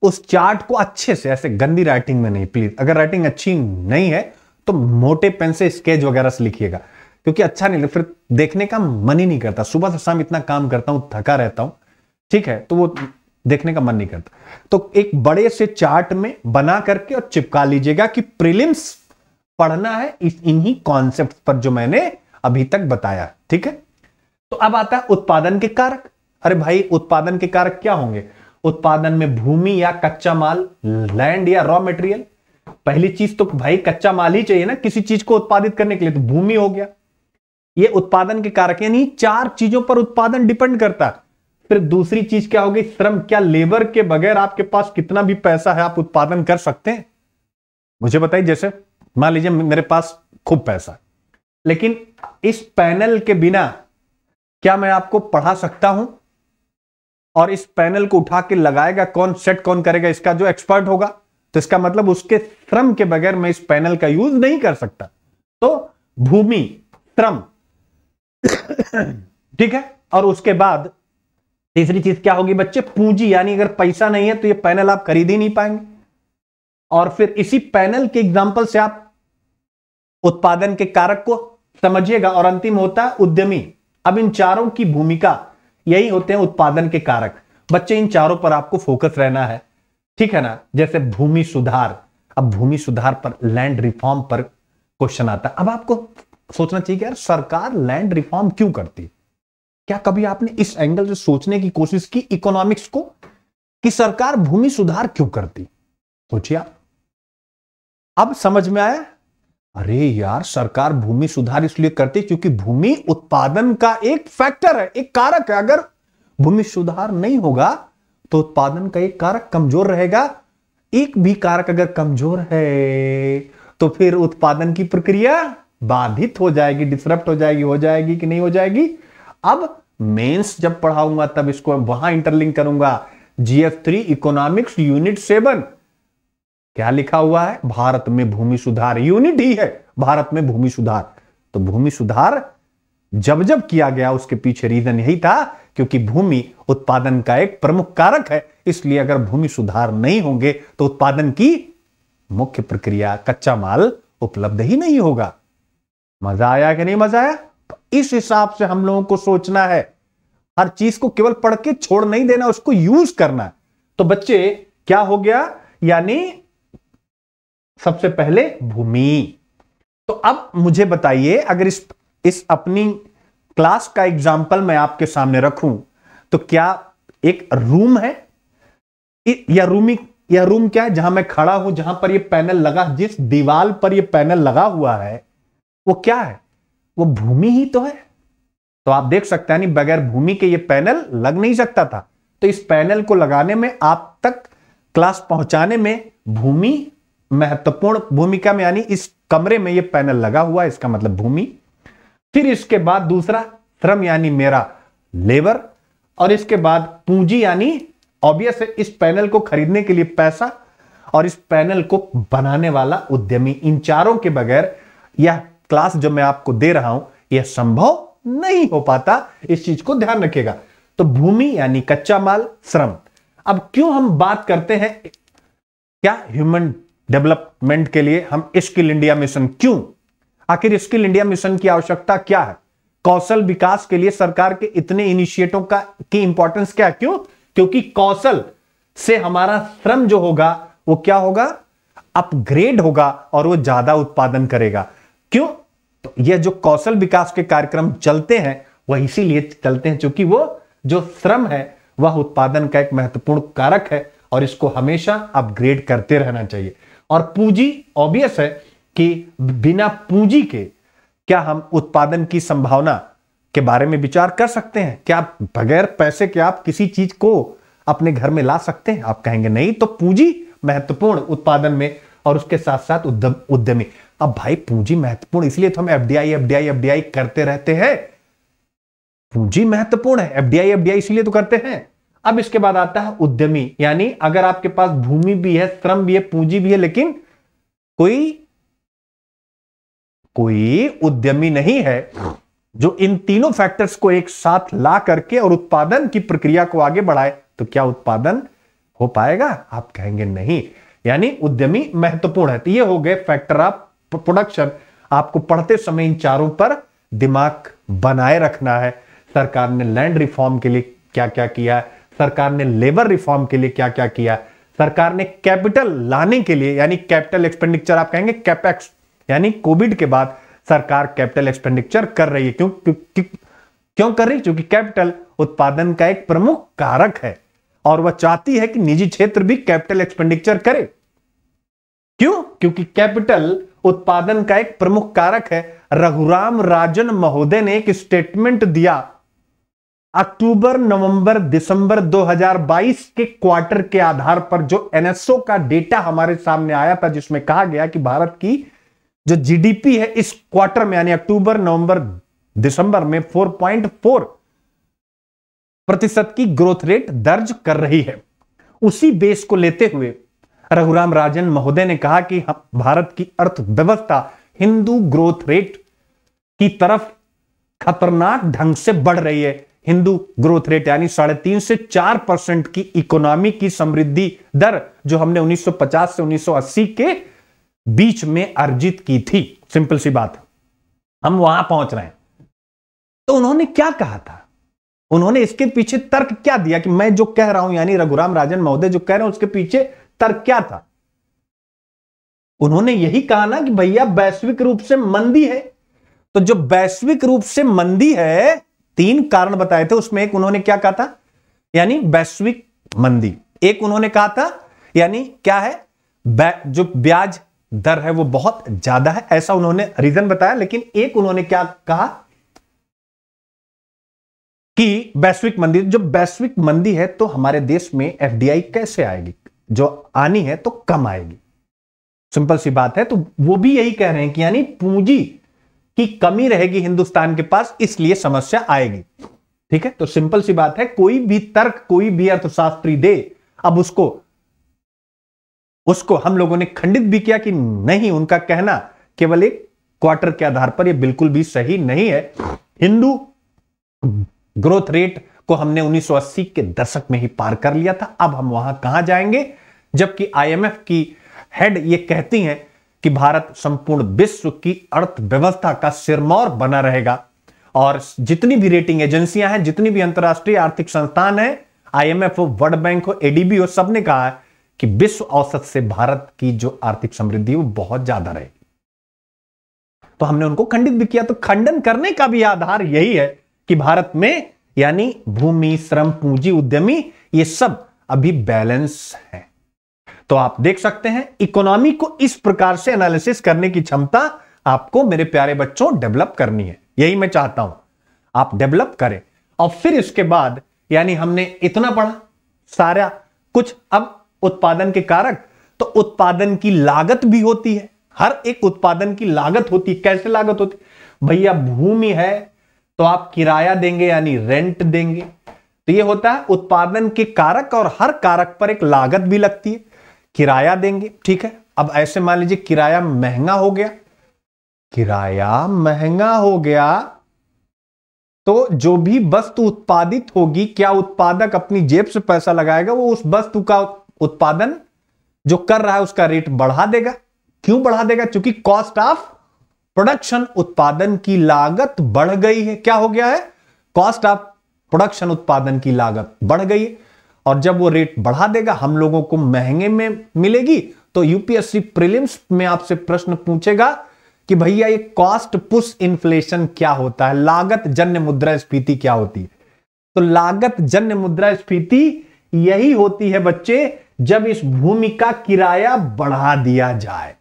उस चार्ट को अच्छे से ऐसे गंदी राइटिंग में नहीं प्लीज अगर राइटिंग अच्छी नहीं है तो मोटे पेन से स्केच वगैरह से लिखिएगा क्योंकि अच्छा नहीं फिर देखने का मन ही नहीं करता सुबह से शाम इतना काम करता हूं थका रहता हूं ठीक है तो वो देखने का मन नहीं करता तो एक बड़े से चार्ट में बना करके और चिपका लीजिएगा कि प्रिलिम्स पढ़ना है इस इन्हीं कॉन्सेप्ट पर जो मैंने अभी तक बताया ठीक है तो अब आता है उत्पादन के कारक अरे भाई उत्पादन के कारक क्या होंगे उत्पादन में भूमि या कच्चा माल लैंड या रॉ मटेरियल पहली चीज तो भाई कच्चा माल ही चाहिए ना किसी चीज को उत्पादित करने के लिए तो भूमि हो गया ये उत्पादन के कारक यानी चार चीजों पर उत्पादन डिपेंड करता फिर दूसरी चीज क्या होगी श्रम क्या लेबर के बगैर आपके पास कितना भी पैसा है आप उत्पादन कर सकते हैं मुझे बताइए जैसे मान लीजिए मेरे पास खूब पैसा लेकिन इस पैनल के बिना क्या मैं आपको पढ़ा सकता हूं और इस पैनल को उठा के लगाएगा कौन सेट कौन करेगा इसका जो एक्सपर्ट होगा तो इसका मतलब उसके श्रम के बगैर मैं इस पैनल का यूज नहीं कर सकता तो भूमि श्रम ठीक है और उसके बाद तीसरी चीज क्या होगी बच्चे पूंजी यानी अगर पैसा नहीं है तो ये पैनल आप खरीद ही नहीं पाएंगे और फिर इसी पैनल के एग्जाम्पल से आप उत्पादन के कारक को समझिएगा और अंतिम होता है उद्यमी अब इन चारों की भूमिका यही होते हैं उत्पादन के कारक बच्चे इन चारों पर आपको फोकस रहना है ठीक है ना जैसे भूमि सुधार अब भूमि सुधार पर लैंड रिफॉर्म पर क्वेश्चन आता है अब आपको सोचना चाहिए कि यार सरकार लैंड रिफॉर्म क्यों करती क्या कभी आपने इस एंगल से सोचने की कोशिश की इकोनॉमिक्स को कि सरकार भूमि सुधार क्यों करती सोचिए आप अब समझ में आया अरे यार सरकार भूमि सुधार इसलिए करती क्योंकि भूमि उत्पादन का एक फैक्टर है एक कारक है अगर भूमि सुधार नहीं होगा तो उत्पादन का एक कारक कमजोर रहेगा एक भी कारक अगर कमजोर है तो फिर उत्पादन की प्रक्रिया बाधित हो जाएगी डिसरप्ट हो जाएगी हो जाएगी कि नहीं हो जाएगी अब मेंस जब पढ़ाऊंगा तब इसको वहां इंटरलिंक करूंगा G F three economics unit seven क्या लिखा हुआ है भारत में भूमि सुधार यूनिट ही है भारत में भूमि सुधार तो भूमि सुधार जब जब किया गया उसके पीछे रीजन यही था क्योंकि भूमि उत्पादन का एक प्रमुख कारक है इसलिए अगर भूमि सुधार नहीं होंगे तो उत्पादन की मुख्य प्रक्रिया कच्चा माल उपलब्ध ही नहीं होगा मजा आया कि नहीं मजा आया इस हिसाब से हम लोगों को सोचना है हर चीज को केवल पढ़ के छोड़ नहीं देना उसको यूज करना तो बच्चे क्या हो गया यानी सबसे पहले भूमि तो अब मुझे बताइए अगर इस इस अपनी क्लास का एग्जाम्पल मैं आपके सामने रखूं तो क्या एक रूम है या रूमी या रूम क्या है जहां मैं खड़ा हूं जहां पर ये पैनल लगा जिस दीवार पर यह पैनल लगा हुआ है वो क्या है वो भूमि ही तो है तो आप देख सकते हैं बगैर भूमि के ये पैनल लग नहीं सकता था तो इस पैनल को लगाने में आप तक क्लास पहुंचाने में भूमि महत्वपूर्ण भूमिका में यानी इस कमरे में ये पैनल लगा हुआ इसका मतलब भूमि फिर इसके बाद दूसरा श्रम यानी मेरा लेबर और इसके बाद पूंजी यानी ऑब्वियस है इस पैनल को खरीदने के लिए पैसा और इस पैनल को बनाने वाला उद्यमी इन चारों के बगैर यह क्लास जो मैं आपको दे रहा हूं यह संभव नहीं हो पाता इस चीज को ध्यान रखिएगा तो भूमि यानी कच्चा माल श्रम अब क्यों हम बात करते हैं क्या ह्यूमन डेवलपमेंट के लिए हम स्किल इंडिया मिशन क्यों आखिर स्किल इंडिया मिशन की आवश्यकता क्या है कौशल विकास के लिए सरकार के इतने इनिशिएटिव का की इंपॉर्टेंस क्या क्यों क्योंकि कौशल से हमारा श्रम जो होगा वो क्या होगा अपग्रेड होगा और वो ज्यादा उत्पादन करेगा क्यों तो यह जो कौशल विकास के कार्यक्रम चलते हैं वह इसीलिए चलते हैं क्योंकि वो जो श्रम है वह उत्पादन का एक महत्वपूर्ण कारक है और इसको हमेशा अपग्रेड करते रहना चाहिए और पूंजी ऑब्वियस है कि बिना पूंजी के क्या हम उत्पादन की संभावना के बारे में विचार कर सकते हैं क्या बगैर पैसे के आप किसी चीज को अपने घर में ला सकते हैं आप कहेंगे नहीं तो पूंजी महत्वपूर्ण उत्पादन में और उसके साथ साथ उद्यमी अब भाई पूंजी महत्वपूर्ण इसलिए तो हम एफडीआई एफडीआई एफडीआई करते रहते हैं पूंजी महत्वपूर्ण है एफडीआई एफडीआई इसलिए तो करते हैं अब इसके बाद आता है उद्यमी यानी अगर आपके पास भूमि भी है श्रम भी है पूंजी भी है लेकिन कोई कोई उद्यमी नहीं है जो इन तीनों फैक्टर्स को एक साथ ला करके और उत्पादन की प्रक्रिया को आगे बढ़ाए तो क्या उत्पादन हो पाएगा आप कहेंगे नहीं यानी उद्यमी महत्वपूर्ण है तो ये हो गए फैक्टर ऑफ प्रोडक्शन आपको पढ़ते समय इन चारों पर दिमाग बनाए रखना है सरकार ने लैंड रिफॉर्म के लिए क्या क्या किया है सरकार ने लेबर रिफॉर्म के लिए क्या क्या किया सरकार ने कैपिटल लाने के लिए यानी कैपिटल एक्सपेंडिचर आप कहेंगे कैपेक्स यानी कोविड के बाद सरकार कैपिटल एक्सपेंडिचर कर रही है क्यों क्यों, क्यों, क्यों कर रही है क्योंकि कैपिटल उत्पादन का एक प्रमुख कारक है और वह चाहती है कि निजी क्षेत्र भी कैपिटल एक्सपेंडिचर करे क्यों क्योंकि कैपिटल उत्पादन का एक प्रमुख कारक है रघुराम राजन महोदय ने एक स्टेटमेंट दिया अक्टूबर नवंबर दिसंबर 2022 के क्वार्टर के आधार पर जो एनएसओ का डेटा हमारे सामने आया था जिसमें कहा गया कि भारत की जो जीडीपी है इस क्वार्टर में यानी अक्टूबर नवंबर दिसंबर में 4.4 प्रतिशत की ग्रोथ रेट दर्ज कर रही है उसी बेस को लेते हुए रघुराम राजन महोदय ने कहा कि भारत की अर्थव्यवस्था हिंदू ग्रोथ रेट की तरफ खतरनाक ढंग से बढ़ रही है हिंदू ग्रोथ रेट यानी साढ़े तीन से चार परसेंट की इकोनॉमी की समृद्धि दर जो हमने 1950 से 1980 के बीच में अर्जित की थी सिंपल सी बात हम वहां पहुंच रहे हैं तो उन्होंने क्या कहा था उन्होंने इसके पीछे तर्क क्या दिया कि मैं जो कह रहा हूं यानी रघुराम राजन महोदय जो कह रहे हैं उसके पीछे तर्क क्या था उन्होंने यही कहा ना कि भैया वैश्विक रूप से मंदी है तो जो वैश्विक रूप से मंदी है तीन कारण बताए थे उसमें एक उन्होंने क्या कहा था यानी वैश्विक मंदी एक उन्होंने कहा था यानी क्या है जो ब्याज दर है वो बहुत ज्यादा है ऐसा उन्होंने रीजन बताया लेकिन एक उन्होंने क्या कहा कि वैश्विक मंदी जो वैश्विक मंदी है तो हमारे देश में एफडीआई कैसे आएगी जो आनी है तो कम आएगी सिंपल सी बात है तो वो भी यही कह रहे हैं कि यानी पूंजी की कमी रहेगी हिंदुस्तान के पास इसलिए समस्या आएगी ठीक है तो सिंपल सी बात है कोई भी तर्क कोई भी अर्थशास्त्री दे अब उसको उसको हम लोगों ने खंडित भी किया कि नहीं उनका कहना केवल एक क्वार्टर के आधार पर यह बिल्कुल भी सही नहीं है हिंदू ग्रोथ रेट को हमने 1980 के दशक में ही पार कर लिया था अब हम वहां कहां जाएंगे जबकि आईएमएफ की हेड ये कहती हैं कि भारत संपूर्ण विश्व की अर्थव्यवस्था का सिरमौर बना रहेगा और जितनी भी रेटिंग एजेंसियां हैं जितनी भी अंतर्राष्ट्रीय आर्थिक संस्थान है आईएमएफ हो वर्ल्ड बैंक हो एडीबी हो सबने कहा है कि विश्व औसत से भारत की जो आर्थिक समृद्धि वो बहुत ज्यादा रहेगी तो हमने उनको खंडित भी किया तो खंडन करने का भी आधार यही है कि भारत में यानी भूमि श्रम पूंजी उद्यमी ये सब अभी बैलेंस है तो आप देख सकते हैं इकोनॉमी को इस प्रकार से एनालिसिस करने की क्षमता आपको मेरे प्यारे बच्चों डेवलप करनी है यही मैं चाहता हूं आप डेवलप करें और फिर इसके बाद यानी हमने इतना पढ़ा सारा कुछ अब उत्पादन के कारक तो उत्पादन की लागत भी होती है हर एक उत्पादन की लागत होती है कैसे लागत होती भैया भूमि है तो आप किराया देंगे यानी रेंट देंगे तो ये होता है उत्पादन के कारक और हर कारक पर एक लागत भी लगती है किराया देंगे ठीक है अब ऐसे मान लीजिए किराया महंगा हो गया किराया महंगा हो गया तो जो भी वस्तु उत्पादित होगी क्या उत्पादक अपनी जेब से पैसा लगाएगा वो उस वस्तु का उत्पादन जो कर रहा है उसका रेट बढ़ा देगा क्यों बढ़ा देगा क्योंकि कॉस्ट ऑफ प्रोडक्शन उत्पादन की लागत बढ़ गई है क्या हो गया है कॉस्ट ऑफ प्रोडक्शन उत्पादन की लागत बढ़ गई है और जब वो रेट बढ़ा देगा हम लोगों को महंगे में मिलेगी तो यूपीएससी प्रीलिम्स में आपसे प्रश्न पूछेगा कि भैया ये कॉस्ट पुश इन्फ्लेशन क्या होता है लागत जन्य मुद्रा स्फीति क्या होती है तो लागत जन्य मुद्रा स्फीति यही होती है बच्चे जब इस भूमि का किराया बढ़ा दिया जाए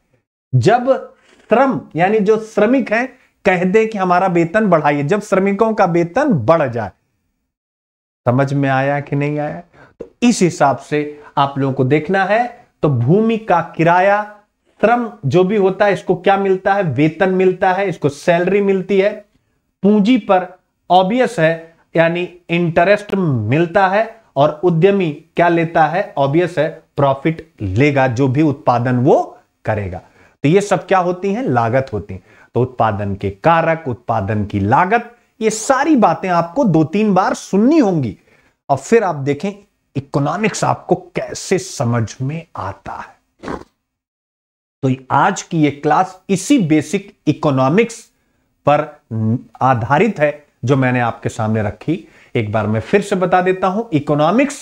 जब श्रम यानी जो श्रमिक है कह दे कि हमारा वेतन बढ़ाइए जब श्रमिकों का वेतन बढ़ जाए समझ में आया कि नहीं आया तो इस हिसाब से आप लोगों को देखना है तो भूमि का किराया श्रम जो भी होता है इसको क्या मिलता है वेतन मिलता है इसको सैलरी मिलती है पूंजी पर ऑबियस है यानी इंटरेस्ट मिलता है और उद्यमी क्या लेता है ऑबियस है प्रॉफिट लेगा जो भी उत्पादन वो करेगा तो ये सब क्या होती हैं लागत होती हैं तो उत्पादन के कारक उत्पादन की लागत ये सारी बातें आपको दो तीन बार सुननी होंगी और फिर आप देखें इकोनॉमिक्स आपको कैसे समझ में आता है तो आज की ये क्लास इसी बेसिक इकोनॉमिक्स पर आधारित है जो मैंने आपके सामने रखी एक बार मैं फिर से बता देता हूं इकोनॉमिक्स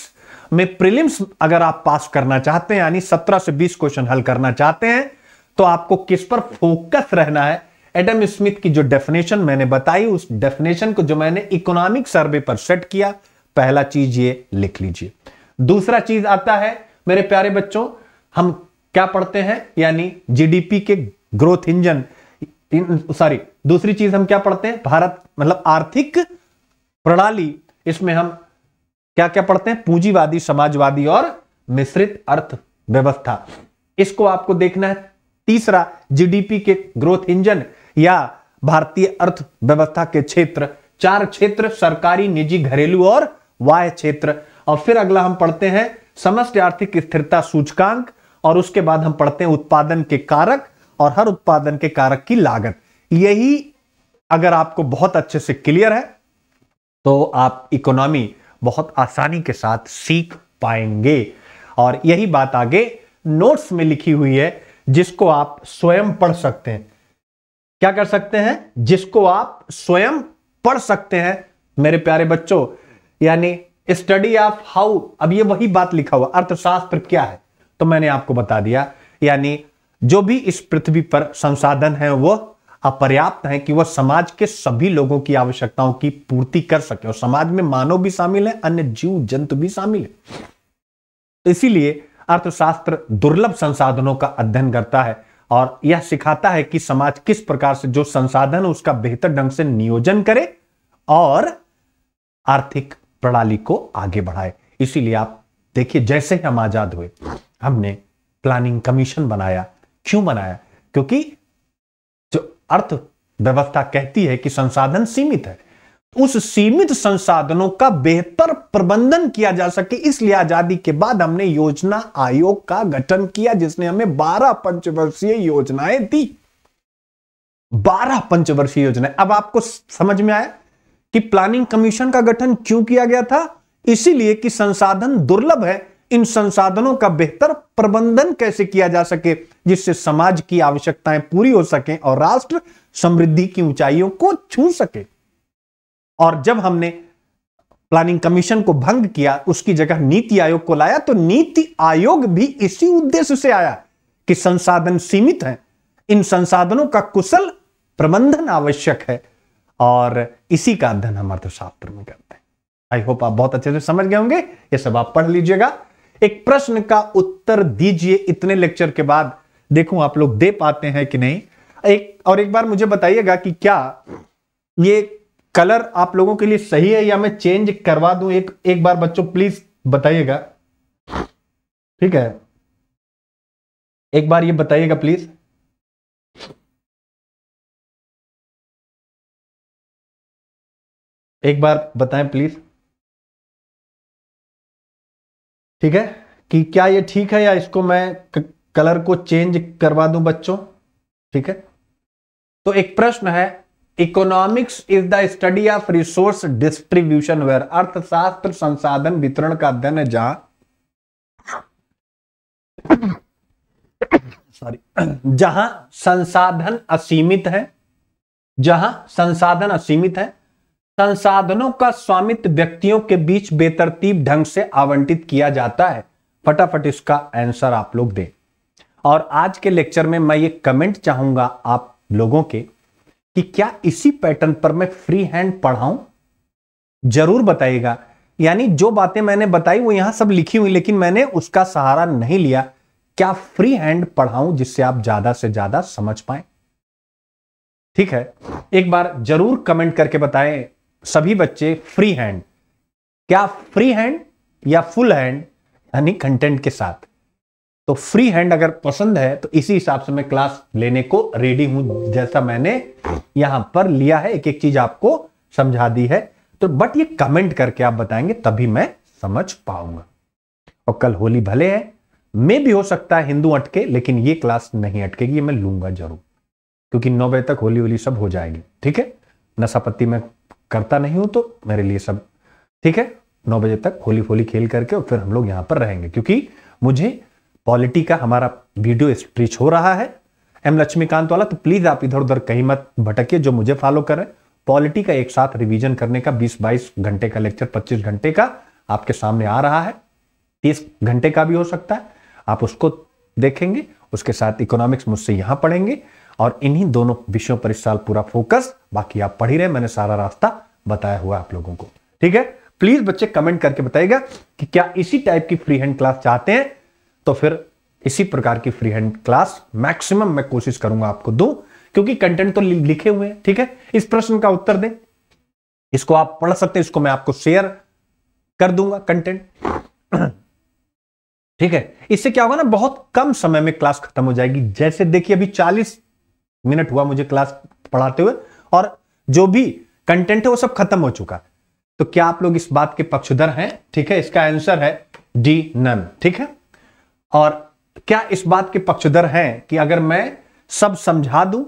में प्रीलिम्स अगर आप पास करना चाहते हैं यानी 17 से 20 क्वेश्चन हल करना चाहते हैं तो आपको किस पर फोकस रहना है एडम स्मिथ की जो डेफिनेशन मैंने बताई उस डेफिनेशन को जो मैंने इकोनॉमिक सर्वे पर सेट किया पहला चीज ये लिख लीजिए दूसरा चीज आता है मेरे प्यारे बच्चों हम क्या पढ़ते हैं यानी जीडीपी के ग्रोथ इंजन सॉरी दूसरी चीज हम क्या पढ़ते हैं भारत मतलब आर्थिक प्रणाली इसमें हम क्या क्या पढ़ते हैं पूंजीवादी समाजवादी और मिश्रित अर्थव्यवस्था इसको आपको देखना है तीसरा जीडीपी के ग्रोथ इंजन या भारतीय अर्थव्यवस्था के क्षेत्र चार क्षेत्र सरकारी निजी घरेलू और वाय क्षेत्र और फिर अगला हम पढ़ते हैं समस्त आर्थिक स्थिरता सूचकांक और उसके बाद हम पढ़ते हैं उत्पादन के कारक और हर उत्पादन के कारक की लागत यही अगर आपको बहुत अच्छे से क्लियर है तो आप इकोनॉमी बहुत आसानी के साथ सीख पाएंगे और यही बात आगे नोट्स में लिखी हुई है जिसको आप स्वयं पढ़ सकते हैं क्या कर सकते हैं जिसको आप स्वयं पढ़ सकते हैं मेरे प्यारे बच्चों यानी स्टडी ऑफ हाउ अब ये वही बात लिखा हुआ अर्थशास्त्र क्या है तो मैंने आपको बता दिया यानी जो भी इस पृथ्वी पर संसाधन है वह अपर्याप्त है कि वह समाज के सभी लोगों की आवश्यकताओं की पूर्ति कर सके और समाज में मानव भी शामिल है अन्य जीव जंतु भी शामिल है इसीलिए अर्थशास्त्र दुर्लभ संसाधनों का अध्ययन करता है और यह सिखाता है कि समाज किस प्रकार से जो संसाधन उसका बेहतर ढंग से नियोजन करे और आर्थिक प्रणाली को आगे बढ़ाए इसीलिए आप देखिए जैसे ही हम आजाद हुए हमने प्लानिंग कमीशन बनाया क्यों बनाया क्योंकि जो अर्थ व्यवस्था कहती है कि संसाधन सीमित है उस सीमित संसाधनों का बेहतर प्रबंधन किया जा सके इसलिए आजादी के बाद हमने योजना आयोग का गठन किया जिसने हमें 12 पंचवर्षीय योजनाएं दी 12 पंचवर्षीय योजनाएं अब आपको समझ में आया कि प्लानिंग कमीशन का गठन क्यों किया गया था इसीलिए कि संसाधन दुर्लभ है इन संसाधनों का बेहतर प्रबंधन कैसे किया जा सके जिससे समाज की आवश्यकताएं पूरी हो सके और राष्ट्र समृद्धि की ऊंचाइयों को छू सके और जब हमने प्लानिंग कमीशन को भंग किया उसकी जगह नीति आयोग को लाया तो नीति आयोग भी इसी उद्देश्य से आया कि संसाधन सीमित हैं इन संसाधनों का कुशल प्रबंधन आवश्यक है और इसी का अध्ययन हम अर्थशास्त्र में करते हैं आई होप आप बहुत अच्छे से समझ गए होंगे ये सब आप पढ़ लीजिएगा एक प्रश्न का उत्तर दीजिए इतने लेक्चर के बाद देखू आप लोग दे पाते हैं कि नहीं एक और एक बार मुझे बताइएगा कि क्या ये कलर आप लोगों के लिए सही है या मैं चेंज करवा दूं एक एक बार बच्चों प्लीज बताइएगा ठीक है एक बार ये बताइएगा प्लीज एक बार बताएं प्लीज ठीक है कि क्या ये ठीक है या इसको मैं कलर को चेंज करवा दूं बच्चों ठीक है तो एक प्रश्न है economics is the study of resource distribution where अर्थशास्त्र संसाधन वितरण का अध्ययन है जहां सॉरी जहां संसाधन असीमित है जहां संसाधन असीमित है संसाधनों का स्वामित्व व्यक्तियों के बीच बेतरतीब ढंग से आवंटित किया जाता है फटाफट इसका आंसर आप लोग दें और आज के लेक्चर में मैं ये कमेंट चाहूंगा आप लोगों के कि क्या इसी पैटर्न पर मैं फ्री हैंड पढ़ाऊं जरूर बताइएगा यानी जो बातें मैंने बताई वो यहां सब लिखी हुई लेकिन मैंने उसका सहारा नहीं लिया क्या फ्री हैंड पढ़ाऊं जिससे आप ज्यादा से ज्यादा समझ पाए ठीक है एक बार जरूर कमेंट करके बताएं सभी बच्चे फ्री हैंड क्या फ्री हैंड या फुल हैंड यानी कंटेंट के साथ तो फ्री हैंड अगर पसंद है तो इसी हिसाब से मैं क्लास लेने को रेडी हूं जैसा मैंने यहां पर लिया है एक एक चीज आपको समझा दी है तो बट ये कमेंट करके आप बताएंगे तभी मैं समझ पाऊंगा और कल होली भले है मे भी हो सकता है हिंदू अटके लेकिन ये क्लास नहीं अटकेगी मैं लूंगा जरूर क्योंकि नौ बजे तक होली होली सब हो जाएगी ठीक है नशापत्ति मैं करता नहीं हूं तो मेरे लिए सब ठीक है नौ बजे तक होली होली खेल करके और फिर हम लोग यहां पर रहेंगे क्योंकि मुझे पॉलिटी का हमारा वीडियो स्ट्रीच हो रहा है एम लक्ष्मीकांत वाला तो प्लीज़ आप इधर उधर कहीं मत भटकिए जो मुझे फॉलो करें पॉलिटी का एक साथ रिवीजन करने का 20-22 घंटे का लेक्चर 25 घंटे का आपके सामने आ रहा है 30 घंटे का भी हो सकता है आप उसको देखेंगे उसके साथ इकोनॉमिक्स मुझसे यहां पढ़ेंगे और इन्हीं दोनों विषयों पर इस साल पूरा फोकस बाकी आप पढ़ ही रहे मैंने सारा रास्ता बताया हुआ आप लोगों को ठीक है प्लीज बच्चे कमेंट करके बताइएगा कि क्या इसी टाइप की फ्री हैंड क्लास चाहते हैं तो फिर इसी प्रकार की फ्री हैंड क्लास मैक्सिमम मैं कोशिश करूंगा आपको दू क्योंकि कंटेंट तो लिखे हुए हैं ठीक है इस प्रश्न का उत्तर दें इसको आप पढ़ सकते हैं इसको मैं आपको शेयर कर दूंगा कंटेंट ठीक है इससे क्या होगा ना बहुत कम समय में क्लास खत्म हो जाएगी जैसे देखिए अभी 40 मिनट हुआ मुझे क्लास पढ़ाते हुए और जो भी कंटेंट है वो सब खत्म हो चुका है तो क्या आप लोग इस बात के पक्षधर हैं ठीक है इसका आंसर है डी नन ठीक है और क्या इस बात के पक्षधर हैं कि अगर मैं सब समझा दूं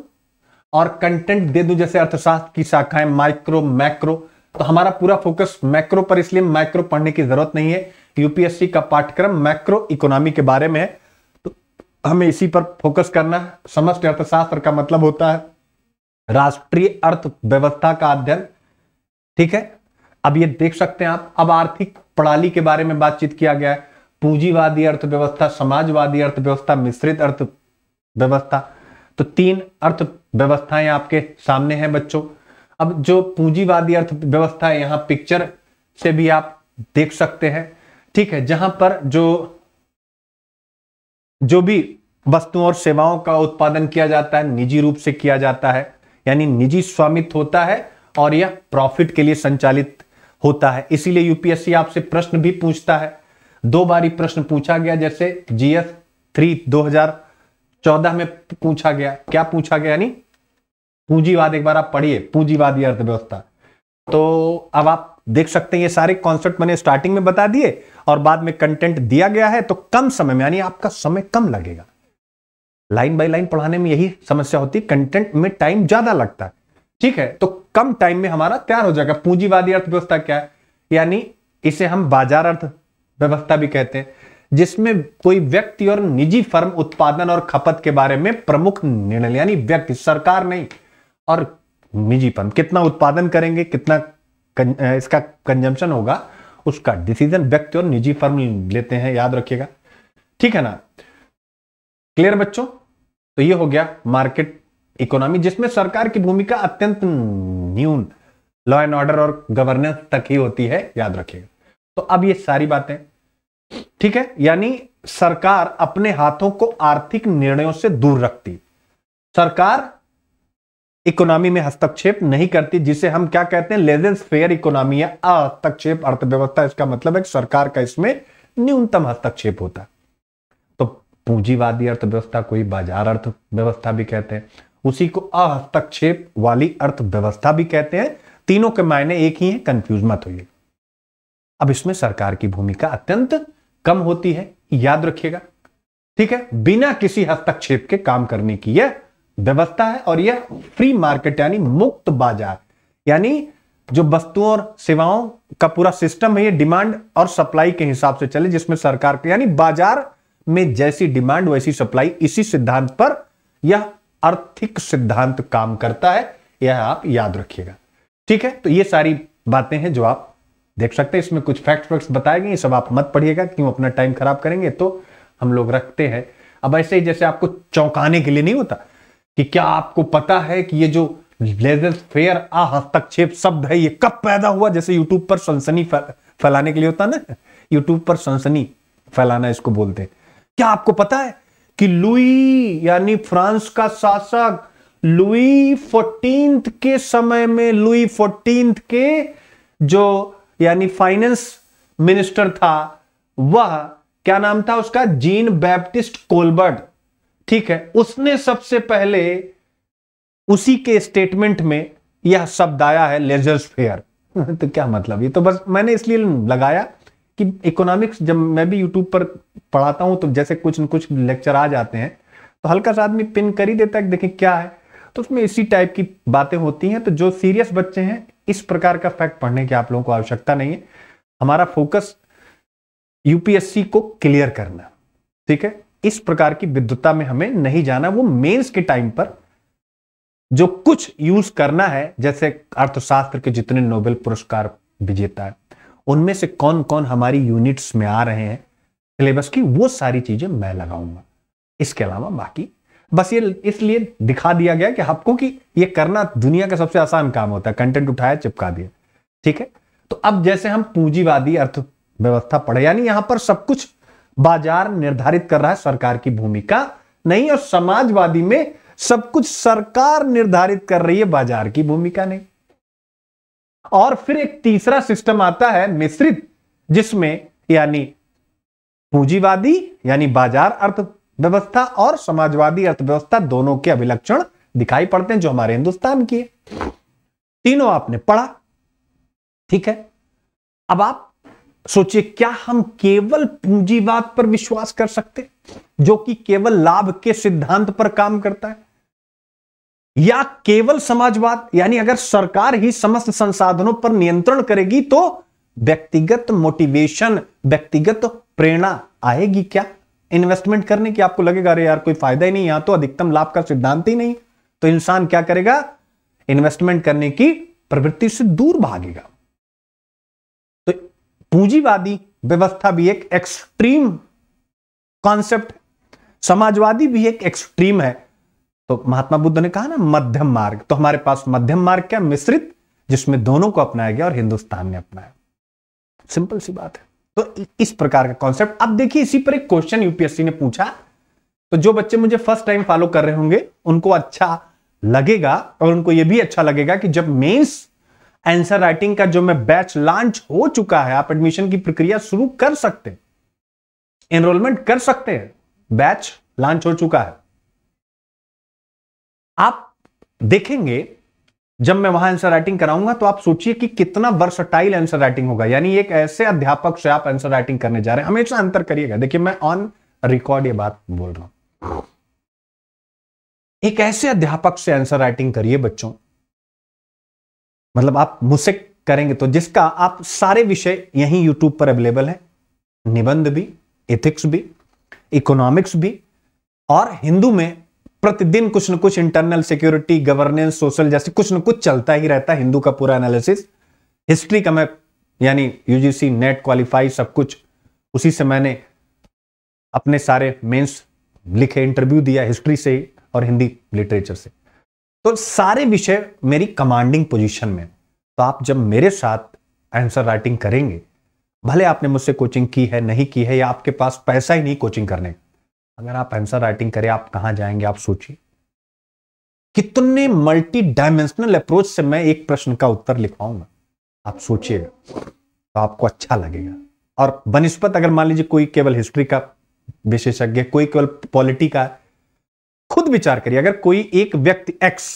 और कंटेंट दे दूं जैसे अर्थशास्त्र की शाखाएं माइक्रो मैक्रो तो हमारा पूरा फोकस मैक्रो पर इसलिए मैक्रो पढ़ने की जरूरत नहीं है यूपीएससी का पाठ्यक्रम मैक्रो इकोनॉमी के बारे में है तो हमें इसी पर फोकस करना है समस्त अर्थशास्त्र का मतलब होता है राष्ट्रीय अर्थव्यवस्था का अध्ययन ठीक है अब ये देख सकते हैं आप अब आर्थिक प्रणाली के बारे में बातचीत किया गया है पूंजीवादी अर्थव्यवस्था समाजवादी अर्थव्यवस्था मिश्रित अर्थव्यवस्था तो तीन अर्थव्यवस्थाएं आपके सामने हैं बच्चों अब जो पूंजीवादी अर्थव्यवस्था है यहाँ पिक्चर से भी आप देख सकते हैं ठीक है जहां पर जो जो भी वस्तुओं और सेवाओं का उत्पादन किया जाता है निजी रूप से किया जाता है यानी निजी स्वामित्व होता है और यह प्रॉफिट के लिए संचालित होता है इसीलिए यूपीएससी आपसे प्रश्न भी पूछता है दो बारी प्रश्न पूछा गया जैसे जीएस थ्री चौदह में पूछा गया क्या पूछा गया यानी पूंजीवाद एक बार आप पढ़िए पूंजीवादी अर्थव्यवस्था तो अब आप देख सकते हैं ये सारे कॉन्सेप्ट मैंने स्टार्टिंग में बता दिए और बाद में कंटेंट दिया गया है तो कम समय में यानी आपका समय कम लगेगा लाइन बाय लाइन पढ़ाने में यही समस्या होती है कंटेंट में टाइम ज्यादा लगता है ठीक है तो कम टाइम में हमारा तैयार हो जाएगा पूंजीवादी अर्थव्यवस्था क्या है यानी इसे हम बाजार अर्थ व्यवस्था भी कहते हैं जिसमें कोई व्यक्ति और निजी फर्म उत्पादन और खपत के बारे में प्रमुख निर्णय यानी व्यक्ति सरकार नहीं और निजी फर्म कितना उत्पादन करेंगे कितना कन, इसका कंजम्पशन होगा उसका डिसीजन व्यक्ति और निजी फर्म लेते हैं याद रखिएगा ठीक है ना क्लियर बच्चों तो ये हो गया मार्केट इकोनॉमी जिसमें सरकार की भूमिका अत्यंत न्यून लॉ एंड ऑर्डर और गवर्नेंस तक ही होती है याद रखिएगा तो अब ये सारी बातें ठीक है यानी सरकार अपने हाथों को आर्थिक निर्णयों से दूर रखती सरकार इकोनॉमी में हस्तक्षेप नहीं करती जिसे हम क्या कहते हैं लेजेंस फेयर इकोनॉमी या हस्तक्षेप अर्थव्यवस्था इसका मतलब है सरकार का इसमें न्यूनतम हस्तक्षेप होता तो पूंजीवादी अर्थव्यवस्था कोई बाजार अर्थव्यवस्था भी कहते हैं उसी को अहस्तक्षेप वाली अर्थव्यवस्था भी कहते हैं तीनों के मायने एक ही है कंफ्यूज मत होइएगा अब इसमें सरकार की भूमिका अत्यंत कम होती है याद रखिएगा ठीक है बिना किसी हस्तक्षेप के काम करने की यह व्यवस्था है और यह फ्री मार्केट यानी मुक्त बाजार यानी जो वस्तुओं और सेवाओं का पूरा सिस्टम है ये डिमांड और सप्लाई के हिसाब से चले जिसमें सरकार के यानी बाजार में जैसी डिमांड वैसी सप्लाई इसी सिद्धांत पर यह आर्थिक सिद्धांत काम करता है यह आप याद रखिएगा ठीक है तो ये सारी बातें हैं जो आप देख सकते हैं इसमें कुछ फैक्ट फैक्ट्स बताए गए सब आप मत पढ़िएगा क्यों अपना टाइम खराब करेंगे तो हम लोग रखते हैं अब ऐसे ही जैसे आपको चौंकाने के लिए नहीं होता कि क्या आपको पता है कि ये जो लेजर फेयर आ हस्तक्षेप शब्द है ये कब पैदा हुआ जैसे यूट्यूब पर सनसनी फैलाने के लिए होता ना यूट्यूब पर सनसनी फैलाना इसको बोलते हैं क्या आपको पता है कि लुई यानी फ्रांस का शासक लुई फोर्टींथ के समय में लुई फोर्टींथ के जो यानी फाइनेंस मिनिस्टर था वह क्या नाम था उसका जीन बैप्टिस्ट कोलबर्ड ठीक है उसने सबसे पहले उसी के स्टेटमेंट में यह शब्द आया है लेजर्स फेयर तो क्या मतलब ये तो बस मैंने इसलिए लगाया कि इकोनॉमिक्स जब मैं भी यूट्यूब पर पढ़ाता हूं तो जैसे कुछ न कुछ लेक्चर आ जाते हैं तो हल्का सा आदमी पिन कर ही देता है देखें क्या है तो उसमें इसी टाइप की बातें होती हैं तो जो सीरियस बच्चे हैं इस प्रकार का फैक्ट पढ़ने की आप लोगों को आवश्यकता नहीं है हमारा फोकस यूपीएससी को क्लियर करना ठीक है इस प्रकार की विद्युता में हमें नहीं जाना वो मेंस के टाइम पर जो कुछ यूज करना है जैसे अर्थशास्त्र के जितने नोबेल पुरस्कार विजेता है उनमें से कौन कौन हमारी यूनिट्स में आ रहे हैं सिलेबस की वो सारी चीजें मैं लगाऊंगा इसके अलावा बाकी बस ये इसलिए दिखा दिया गया कि आपको कि ये करना दुनिया का सबसे आसान काम होता है कंटेंट उठाया चिपका दिया ठीक है तो अब जैसे हम पूंजीवादी अर्थव्यवस्था पढ़े यानी यहां पर सब कुछ बाजार निर्धारित कर रहा है सरकार की भूमिका नहीं और समाजवादी में सब कुछ सरकार निर्धारित कर रही है बाजार की भूमिका नहीं और फिर एक तीसरा सिस्टम आता है मिश्रित जिसमें यानी पूंजीवादी यानी बाजार अर्थ व्यवस्था और समाजवादी अर्थव्यवस्था दोनों के अभिलक्षण दिखाई पड़ते हैं जो हमारे हिंदुस्तान की है तीनों आपने पढ़ा ठीक है अब आप सोचिए क्या हम केवल पूंजीवाद पर विश्वास कर सकते जो कि केवल लाभ के सिद्धांत पर काम करता है या केवल समाजवाद यानी अगर सरकार ही समस्त संसाधनों पर नियंत्रण करेगी तो व्यक्तिगत मोटिवेशन व्यक्तिगत प्रेरणा आएगी क्या इन्वेस्टमेंट करने की आपको लगेगा अरे यार कोई फायदा ही नहीं यहां तो अधिकतम लाभ का सिद्धांत ही नहीं तो इंसान क्या करेगा इन्वेस्टमेंट करने की प्रवृत्ति से दूर भागेगा तो पूंजीवादी व्यवस्था भी एक एक्सट्रीम कॉन्सेप्ट समाजवादी भी एक एक्सट्रीम है तो महात्मा बुद्ध ने कहा ना मध्यम मार्ग तो हमारे पास मध्यम मार्ग क्या मिश्रित जिसमें दोनों को अपनाया गया और हिंदुस्तान ने अपनाया सिंपल सी बात है तो इस प्रकार का कॉन्सेप्ट अब देखिए इसी पर एक क्वेश्चन यूपीएससी ने पूछा तो जो बच्चे मुझे फर्स्ट टाइम फॉलो कर रहे होंगे उनको अच्छा लगेगा और उनको यह भी अच्छा लगेगा कि जब मेंस आंसर राइटिंग का जो मैं बैच लॉन्च हो चुका है आप एडमिशन की प्रक्रिया शुरू कर सकते हैं एनरोलमेंट कर सकते हैं बैच लॉन्च हो चुका है आप देखेंगे जब मैं वहां आंसर राइटिंग कराऊंगा तो आप सोचिए कि कितना वर्सटाइल आंसर राइटिंग होगा यानी एक ऐसे अध्यापक से आप आंसर राइटिंग करने जा रहे हैं हमेशा अंतर करिएगा देखिए मैं ऑन रिकॉर्ड ये बात बोल रहा हूं एक ऐसे अध्यापक से आंसर राइटिंग करिए बच्चों मतलब आप मुझसे करेंगे तो जिसका आप सारे विषय यहीं यूट्यूब पर अवेलेबल है निबंध भी एथिक्स भी इकोनॉमिक्स भी और हिंदू में प्रतिदिन कुछ न कुछ इंटरनल सिक्योरिटी गवर्नेंस सोशल जैसे कुछ न कुछ चलता ही रहता है हिंदू का पूरा एनालिसिस हिस्ट्री का मैं यानी यूजीसी नेट क्वालिफाई सब कुछ उसी से मैंने अपने सारे मेंस लिखे इंटरव्यू दिया हिस्ट्री से और हिंदी लिटरेचर से तो सारे विषय मेरी कमांडिंग पोजिशन में तो आप जब मेरे साथ आंसर राइटिंग करेंगे भले आपने मुझसे कोचिंग की है नहीं की है या आपके पास पैसा ही नहीं कोचिंग करने का अगर आप एंसर राइटिंग करें आप कहा जाएंगे आप सोचिए कितने मल्टी डायमेंशनल अप्रोच से मैं एक प्रश्न का उत्तर लिखवाऊंगा आप सोचिएगा तो आपको अच्छा लगेगा और बनस्पत अगर मान लीजिए कोई केवल हिस्ट्री का विशेषज्ञ कोई केवल पॉलिटी का खुद विचार करिए अगर कोई एक व्यक्ति एक्स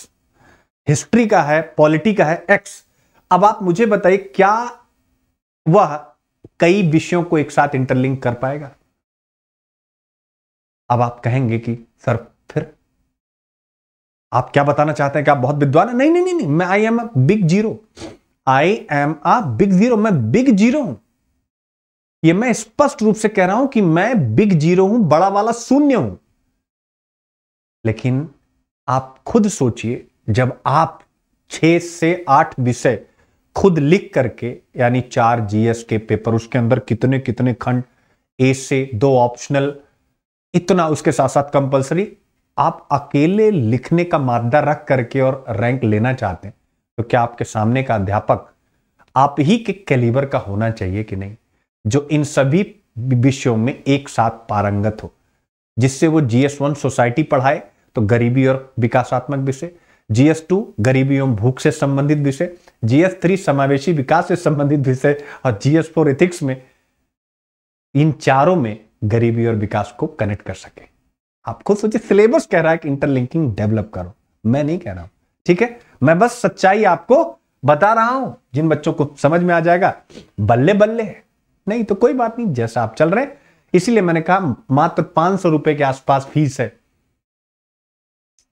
हिस्ट्री का है पॉलिटी का है एक्स अब आप मुझे बताइए क्या वह कई विषयों को एक साथ इंटरलिंक कर पाएगा अब आप कहेंगे कि सर फिर आप क्या बताना चाहते हैं कि आप बहुत विद्वान है नहीं नहीं नहीं, नहीं मैं I am a big zero I am a big zero मैं बिग जीरो हूं ये मैं स्पष्ट रूप से कह रहा हूं कि मैं बिग जीरो हूं बड़ा वाला शून्य हूं लेकिन आप खुद सोचिए जब आप छह से आठ विषय खुद लिख करके यानी चार जीएस के पेपर उसके अंदर कितने कितने खंड ए से दो ऑप्शनल इतना उसके साथ साथ कंपलसरी आप अकेले लिखने का मादा रख करके और रैंक लेना चाहते हैं तो क्या आपके सामने का अध्यापक आप ही के कैलिबर का होना चाहिए कि नहीं जो इन सभी विषयों में एक साथ पारंगत हो जिससे वो जीएस वन सोसाइटी पढ़ाए तो गरीबी और विकासात्मक विषय जीएस टू गरीबी एवं भूख से संबंधित विषय जीएस थ्री समावेशी विकास से संबंधित विषय और जीएस फोर एथिक्स में इन चारों में गरीबी और विकास को कनेक्ट कर सके आप खुद सोचिए सिलेबस कह रहा है कि इंटरलिंकिंग डेवलप करो मैं नहीं कह रहा हूं ठीक है मैं बस सच्चाई आपको बता रहा हूं जिन बच्चों को समझ में आ जाएगा बल्ले बल्ले नहीं तो कोई बात नहीं जैसा आप चल रहे इसीलिए मैंने कहा मात्र पांच सौ रुपए के आसपास फीस है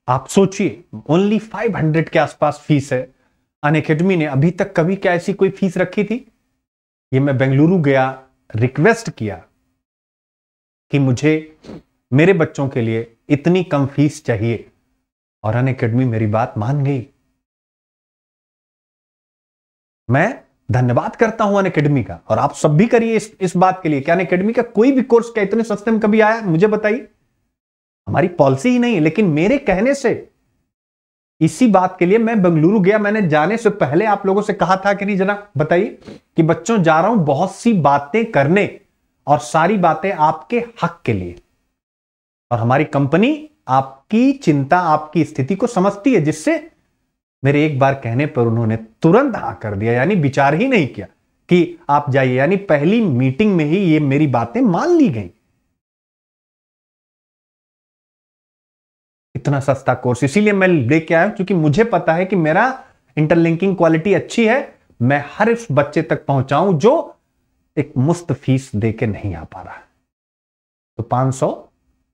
आप सोचिए ओनली फाइव हंड्रेड के आसपास फीस है अन अकेडमी ने अभी तक कभी क्या ऐसी कोई फीस रखी थी ये मैं बेंगलुरु गया रिक्वेस्ट किया कि मुझे मेरे बच्चों के लिए इतनी कम फीस चाहिए और अन अकेडमी मेरी बात मान गई मैं धन्यवाद करता हूं अन अकेडमी का और आप सब भी करिए इस, इस बात के लिए क्या अन अकेडमी का कोई भी कोर्स क्या इतने सस्ते में कभी आया मुझे बताइए हमारी पॉलिसी ही नहीं है लेकिन मेरे कहने से इसी बात के लिए मैं बेंगलुरु गया मैंने जाने से पहले आप लोगों से कहा था कि नहीं जना बताइए कि बच्चों जा रहा हूं बहुत सी बातें करने और सारी बातें आपके हक के लिए और हमारी कंपनी आपकी चिंता आपकी स्थिति को समझती है जिससे मेरे एक बार कहने पर उन्होंने तुरंत हा कर दिया यानी विचार ही नहीं किया कि आप जाइए यानी पहली मीटिंग में ही ये मेरी बातें मान ली गई इतना सस्ता कोर्स इसीलिए मैं लेके आया क्योंकि मुझे पता है कि मेरा इंटरलिंकिंग क्वालिटी अच्छी है मैं हर इस बच्चे तक पहुंचाऊं जो एक मुफ्त फीस दे के नहीं आ पा रहा तो पांच सौ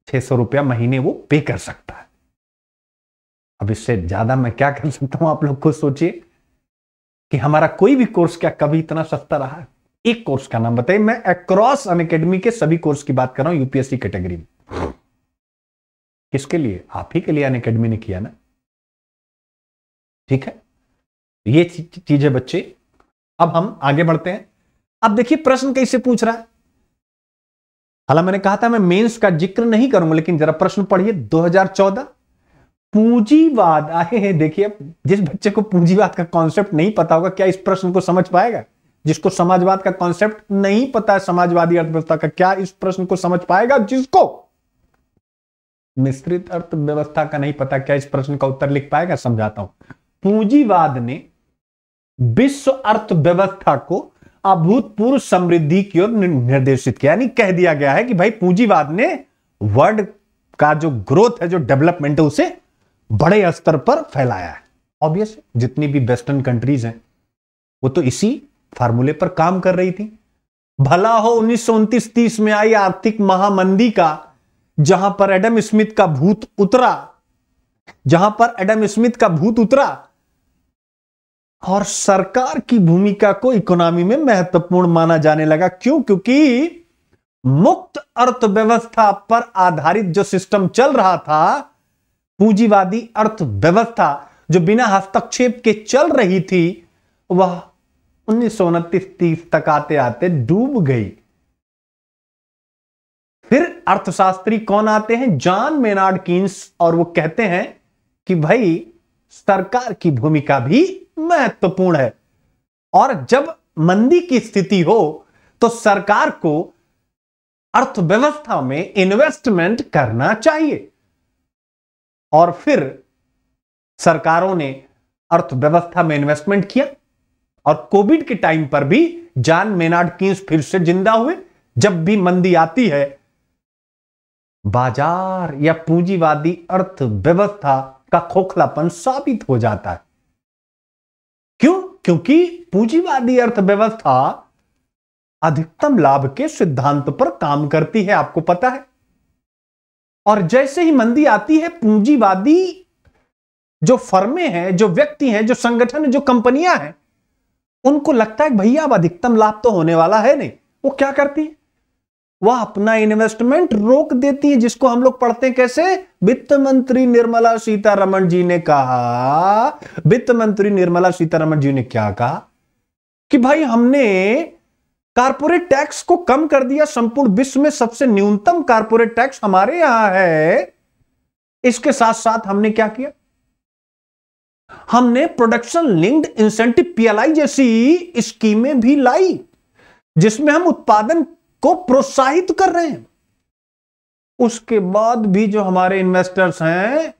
छह सौ रुपया महीने वो पे कर सकता है अब इससे ज्यादा मैं क्या कर सकता हूं आप लोग खुद सोचिए कि हमारा कोई भी कोर्स क्या कभी इतना सस्ता रहा है एक कोर्स का नाम बताइए मैं अक्रॉस अन अकेडमी के सभी कोर्स की बात कर रहा हूं यूपीएससी कैटेगरी में किसके लिए आप ही के लिए अन अकेडमी ने किया ना ठीक है ये चीजें बच्चे अब हम आगे बढ़ते हैं अब देखिए प्रश्न कैसे पूछ रहा है हालांकि मैंने कहा था मैं मेंस का जिक्र नहीं करूंगा लेकिन जरा प्रश्न पढ़िए 2014 पूंजीवाद आए हैं देखिए जिस बच्चे को पूंजीवाद का कॉन्सेप्ट नहीं पता होगा क्या इस प्रश्न को समझ पाएगा जिसको समाजवाद का कॉन्सेप्ट नहीं पता है समाजवादी अर्थव्यवस्था का क्या इस प्रश्न को समझ पाएगा जिसको मिश्रित अर्थव्यवस्था का नहीं पता क्या इस प्रश्न का उत्तर लिख पाएगा समझाता हूं पूंजीवाद ने विश्व अर्थव्यवस्था को अभूतपूर्व समृद्धि की ओर निर्देशित किया यानी कह दिया गया है कि भाई पूंजीवाद ने वर्ल्ड का जो ग्रोथ है जो डेवलपमेंट है उसे बड़े स्तर पर फैलाया है ऑब्वियस जितनी भी वेस्टर्न कंट्रीज हैं वो तो इसी फार्मूले पर काम कर रही थी भला हो उन्नीस सौ में आई आर्थिक महामंदी का जहां पर एडम स्मिथ का भूत उतरा जहां पर एडम स्मिथ का भूत उतरा और सरकार की भूमिका को इकोनॉमी में महत्वपूर्ण माना जाने लगा क्यों क्योंकि मुक्त अर्थव्यवस्था पर आधारित जो सिस्टम चल रहा था पूंजीवादी अर्थव्यवस्था जो बिना हस्तक्षेप के चल रही थी वह उन्नीस सौ तीस तक आते आते डूब गई फिर अर्थशास्त्री कौन आते हैं जॉन मेनार्ड कीन्स और वो कहते हैं कि भाई सरकार की भूमिका भी महत्वपूर्ण है और जब मंदी की स्थिति हो तो सरकार को अर्थव्यवस्था में इन्वेस्टमेंट करना चाहिए और फिर सरकारों ने अर्थव्यवस्था में इन्वेस्टमेंट किया और कोविड के टाइम पर भी जॉन मेनार्ड किंस फिर से जिंदा हुए जब भी मंदी आती है बाजार या पूंजीवादी अर्थव्यवस्था का खोखलापन साबित हो जाता है क्योंकि पूंजीवादी अर्थव्यवस्था अधिकतम लाभ के सिद्धांत पर काम करती है आपको पता है और जैसे ही मंदी आती है पूंजीवादी जो फर्में हैं जो व्यक्ति हैं जो संगठन है जो कंपनियां हैं उनको लगता है भैया अब अधिकतम लाभ तो होने वाला है नहीं वो क्या करती है वह अपना इन्वेस्टमेंट रोक देती है जिसको हम लोग पढ़ते हैं कैसे वित्त मंत्री निर्मला सीतारमण जी ने कहा वित्त मंत्री निर्मला सीतारमण जी ने क्या कहा कि भाई हमने कारपोरेट टैक्स को कम कर दिया संपूर्ण विश्व में सबसे न्यूनतम कारपोरेट टैक्स हमारे यहां है इसके साथ साथ हमने क्या किया हमने प्रोडक्शन लिंक्ड इंसेंटिव पीएलआई जैसी स्कीमें भी लाई जिसमें हम उत्पादन को प्रोत्साहित कर रहे हैं उसके बाद भी जो हमारे इन्वेस्टर्स हैं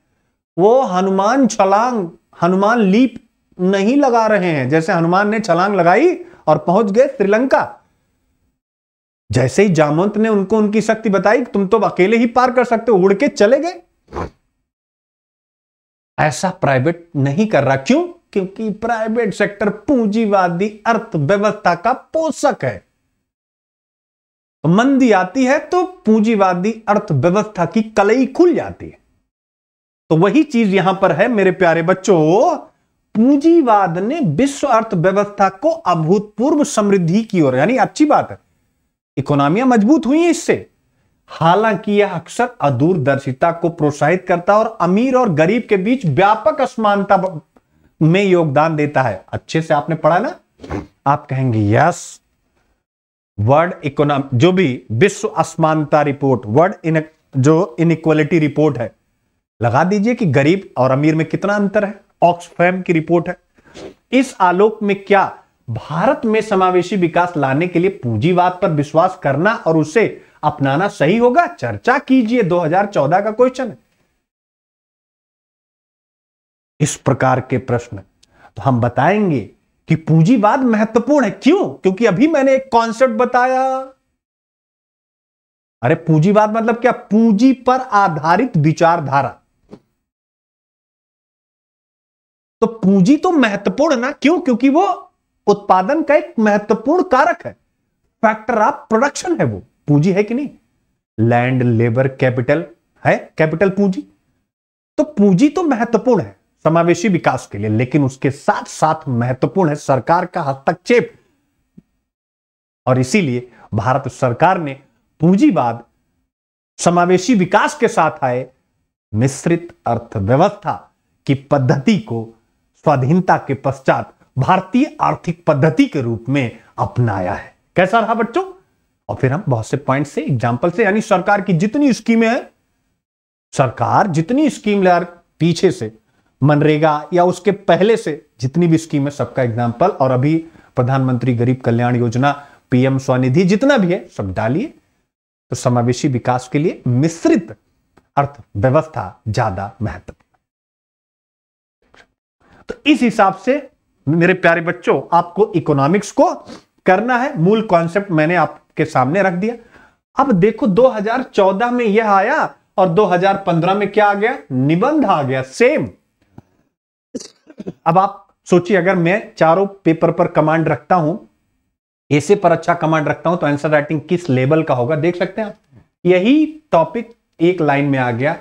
वो हनुमान छलांग हनुमान लीप नहीं लगा रहे हैं जैसे हनुमान ने छलांग लगाई और पहुंच गए श्रीलंका जैसे ही जामंत ने उनको उनकी शक्ति बताई तुम तो अकेले ही पार कर सकते हो उड़ के चले गए ऐसा प्राइवेट नहीं कर रहा क्यों क्योंकि प्राइवेट सेक्टर पूंजीवादी अर्थव्यवस्था का पोषक है मंदी आती है तो पूंजीवादी अर्थव्यवस्था की कलई खुल जाती है तो वही चीज यहां पर है मेरे प्यारे बच्चों पूंजीवाद ने विश्व अर्थव्यवस्था को अभूतपूर्व समृद्धि की ओर यानी अच्छी बात है इकोनॉमियां मजबूत हुई इससे हालांकि यह अक्सर अदूरदर्शिता को प्रोत्साहित करता है और अमीर और गरीब के बीच व्यापक असमानता में योगदान देता है अच्छे से आपने पढ़ा ना आप कहेंगे यस वर्ल्ड इकोनॉम जो भी विश्व असमानता रिपोर्ट वर्ल्ड इन जो इनक्वलिटी रिपोर्ट है लगा दीजिए कि गरीब और अमीर में कितना अंतर है ऑक्सफैम की रिपोर्ट है इस आलोक में क्या भारत में समावेशी विकास लाने के लिए पूंजीवाद पर विश्वास करना और उसे अपनाना सही होगा चर्चा कीजिए 2014 का क्वेश्चन इस प्रकार के प्रश्न तो हम बताएंगे कि पूंजीवाद महत्वपूर्ण है क्यों क्योंकि अभी मैंने एक कॉन्सेप्ट बताया अरे पूंजीवाद मतलब क्या पूंजी पर आधारित विचारधारा तो पूंजी तो महत्वपूर्ण ना क्यों क्योंकि वो उत्पादन का एक महत्वपूर्ण कारक है फैक्टर ऑफ प्रोडक्शन है वो पूंजी है कि नहीं लैंड लेबर कैपिटल है कैपिटल पूंजी तो पूंजी तो महत्वपूर्ण है समावेशी विकास के लिए लेकिन उसके साथ साथ महत्वपूर्ण है सरकार का हस्तक्षेप और इसीलिए भारत सरकार ने पूंजीवाद समावेशी विकास के साथ आए मिश्रित अर्थव्यवस्था की पद्धति को स्वाधीनता के पश्चात भारतीय आर्थिक पद्धति के रूप में अपनाया है कैसा रहा बच्चों और फिर हम बहुत से पॉइंट से एग्जाम्पल से यानी सरकार की जितनी स्कीमें हैं सरकार जितनी स्कीम ले पीछे से मनरेगा या उसके पहले से जितनी भी स्कीम है सबका एग्जाम्पल और अभी प्रधानमंत्री गरीब कल्याण योजना पीएम स्वनिधि जितना भी है सब डालिए तो समावेशी विकास के लिए मिश्रित अर्थव्यवस्था ज्यादा महत्वपूर्ण तो इस हिसाब से मेरे प्यारे बच्चों आपको इकोनॉमिक्स को करना है मूल कॉन्सेप्ट मैंने आपके सामने रख दिया अब देखो 2014 में यह आया और 2015 में क्या आ गया निबंध आ गया सेम अब आप सोचिए अगर मैं चारों पेपर पर कमांड रखता हूं ऐसे पर अच्छा कमांड रखता हूं तो आंसर राइटिंग किस लेवल का होगा देख सकते हैं आप यही टॉपिक एक लाइन में आ गया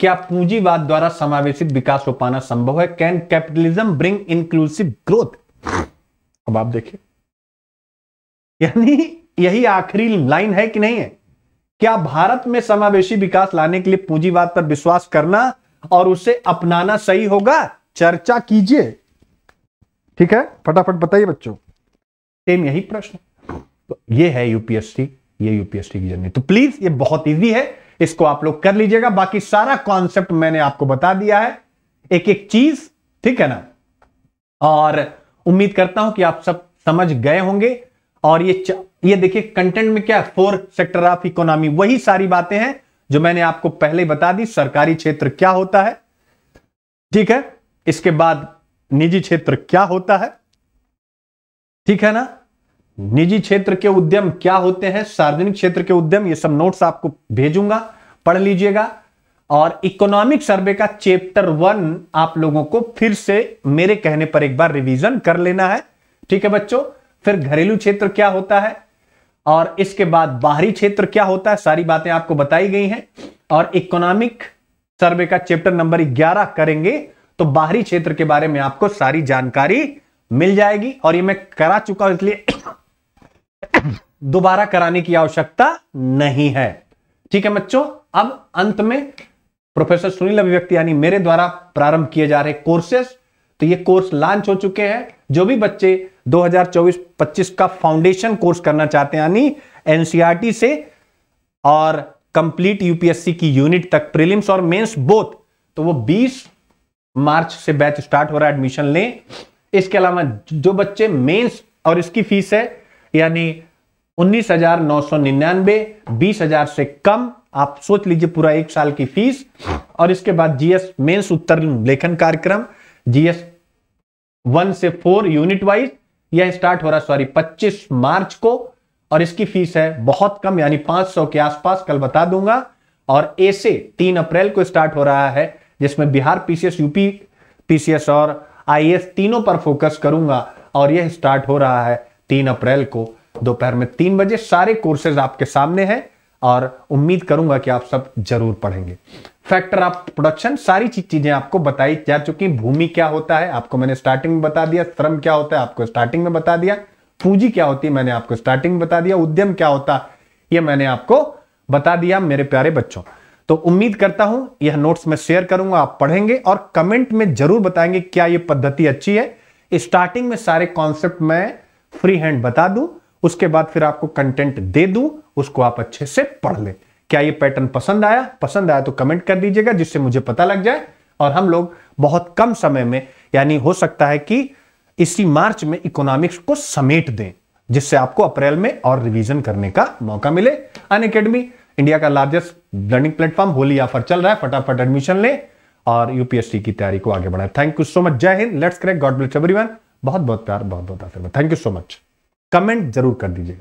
क्या पूंजीवाद द्वारा समावेशित विकास हो पाना संभव है can capitalism bring inclusive growth अब आप देखिए यानी यही आखिरी लाइन है कि नहीं है क्या भारत में समावेशी विकास लाने के लिए पूंजीवाद पर विश्वास करना और उसे अपनाना सही होगा चर्चा कीजिए ठीक है फटाफट बताइए बच्चों सेम यही प्रश्न तो ये है यूपीएससी ये यूपीएससी की जर्नी तो प्लीज ये बहुत इजी है इसको आप लोग कर लीजिएगा बाकी सारा कॉन्सेप्ट मैंने आपको बता दिया है एक एक चीज ठीक है ना और उम्मीद करता हूं कि आप सब समझ गए होंगे और ये च, ये देखिए कंटेंट में क्या फोर सेक्टर ऑफ इकोनॉमी वही सारी बातें हैं जो मैंने आपको पहले बता दी सरकारी क्षेत्र क्या होता है ठीक है इसके बाद निजी क्षेत्र क्या होता है ठीक है ना निजी क्षेत्र के उद्यम क्या होते हैं सार्वजनिक क्षेत्र के उद्यम ये सब नोट्स आपको भेजूंगा पढ़ लीजिएगा और इकोनॉमिक सर्वे का चैप्टर वन आप लोगों को फिर से मेरे कहने पर एक बार रिवीजन कर लेना है ठीक है बच्चों फिर घरेलू क्षेत्र क्या होता है और इसके बाद बाहरी क्षेत्र क्या होता है सारी बातें आपको बताई गई हैं और इकोनॉमिक सर्वे का चैप्टर नंबर ग्यारह करेंगे तो बाहरी क्षेत्र के बारे में आपको सारी जानकारी मिल जाएगी और ये मैं करा चुका हूं इसलिए दोबारा कराने की आवश्यकता नहीं है ठीक है बच्चों अब अंत में प्रोफेसर सुनील अभिव्यक्ति यानी मेरे द्वारा प्रारंभ किए जा रहे कोर्सेस तो ये कोर्स लॉन्च हो चुके हैं जो भी बच्चे 2024-25 का फाउंडेशन कोर्स करना चाहते हैं यानी एनसीईआरटी e से और कंप्लीट यूपीएससी की यूनिट तक प्रीलिम्स और मेंस बोथ तो वो मार्च से बैच स्टार्ट हो रहा है एडमिशन लें इसके अलावा जो बच्चे मेंस और इसकी फीस है यानी उन्नीस हजार नौ सौ निन्यानबे बीस हजार से कम आप सोच लीजिए पूरा एक साल की फीस और इसके बाद जीएस मेंस उत्तर लेखन कार्यक्रम जीएस वन से फोर यूनिट वाइज यह स्टार्ट हो रहा सॉरी पच्चीस मार्च को और इसकी फीस है बहुत कम यानी पांच सौ के आसपास कल बता दूंगा और ए से तीन अप्रैल को स्टार्ट हो रहा है जिसमें बिहार पीसीएस यूपी पीसीएस और आई तीनों पर फोकस करूंगा और यह स्टार्ट हो रहा है तीन अप्रैल को दोपहर में तीन बजे सारे कोर्सेज आपके सामने हैं और उम्मीद करूंगा कि आप सब जरूर पढ़ेंगे फैक्टर ऑफ प्रोडक्शन सारी चीजें आपको बताई जा चुकी भूमि क्या होता है आपको मैंने स्टार्टिंग में बता दिया श्रम क्या होता है आपको स्टार्टिंग में बता दिया पूंजी क्या होती है मैंने आपको स्टार्टिंग में बता दिया उद्यम क्या होता है यह मैंने आपको बता दिया मेरे प्यारे बच्चों तो उम्मीद करता हूं यह नोट्स में शेयर करूंगा आप पढ़ेंगे और कमेंट में जरूर बताएंगे क्या यह पद्धति अच्छी है स्टार्टिंग में सारे कॉन्सेप्ट मैं फ्री हैंड बता दूं उसके बाद फिर आपको कंटेंट दे दूं उसको आप अच्छे से पढ़ लें क्या यह पैटर्न पसंद आया पसंद आया तो कमेंट कर दीजिएगा जिससे मुझे पता लग जाए और हम लोग बहुत कम समय में यानी हो सकता है कि इसी मार्च में इकोनॉमिक्स को समेट दें जिससे आपको अप्रैल में और रिवीजन करने का मौका मिले अन इंडिया का largest learning platform Holi offer चल रहा है फटाफट एडमिशन ले और यूपीएससी की तैयारी को आगे बढ़ाए थैंक यू सो मच जय हिंद let's crack God bless everyone बहुत बहुत प्यार बहुत बहुत आशीर्वाद thank you so much comment जरूर कर दीजिए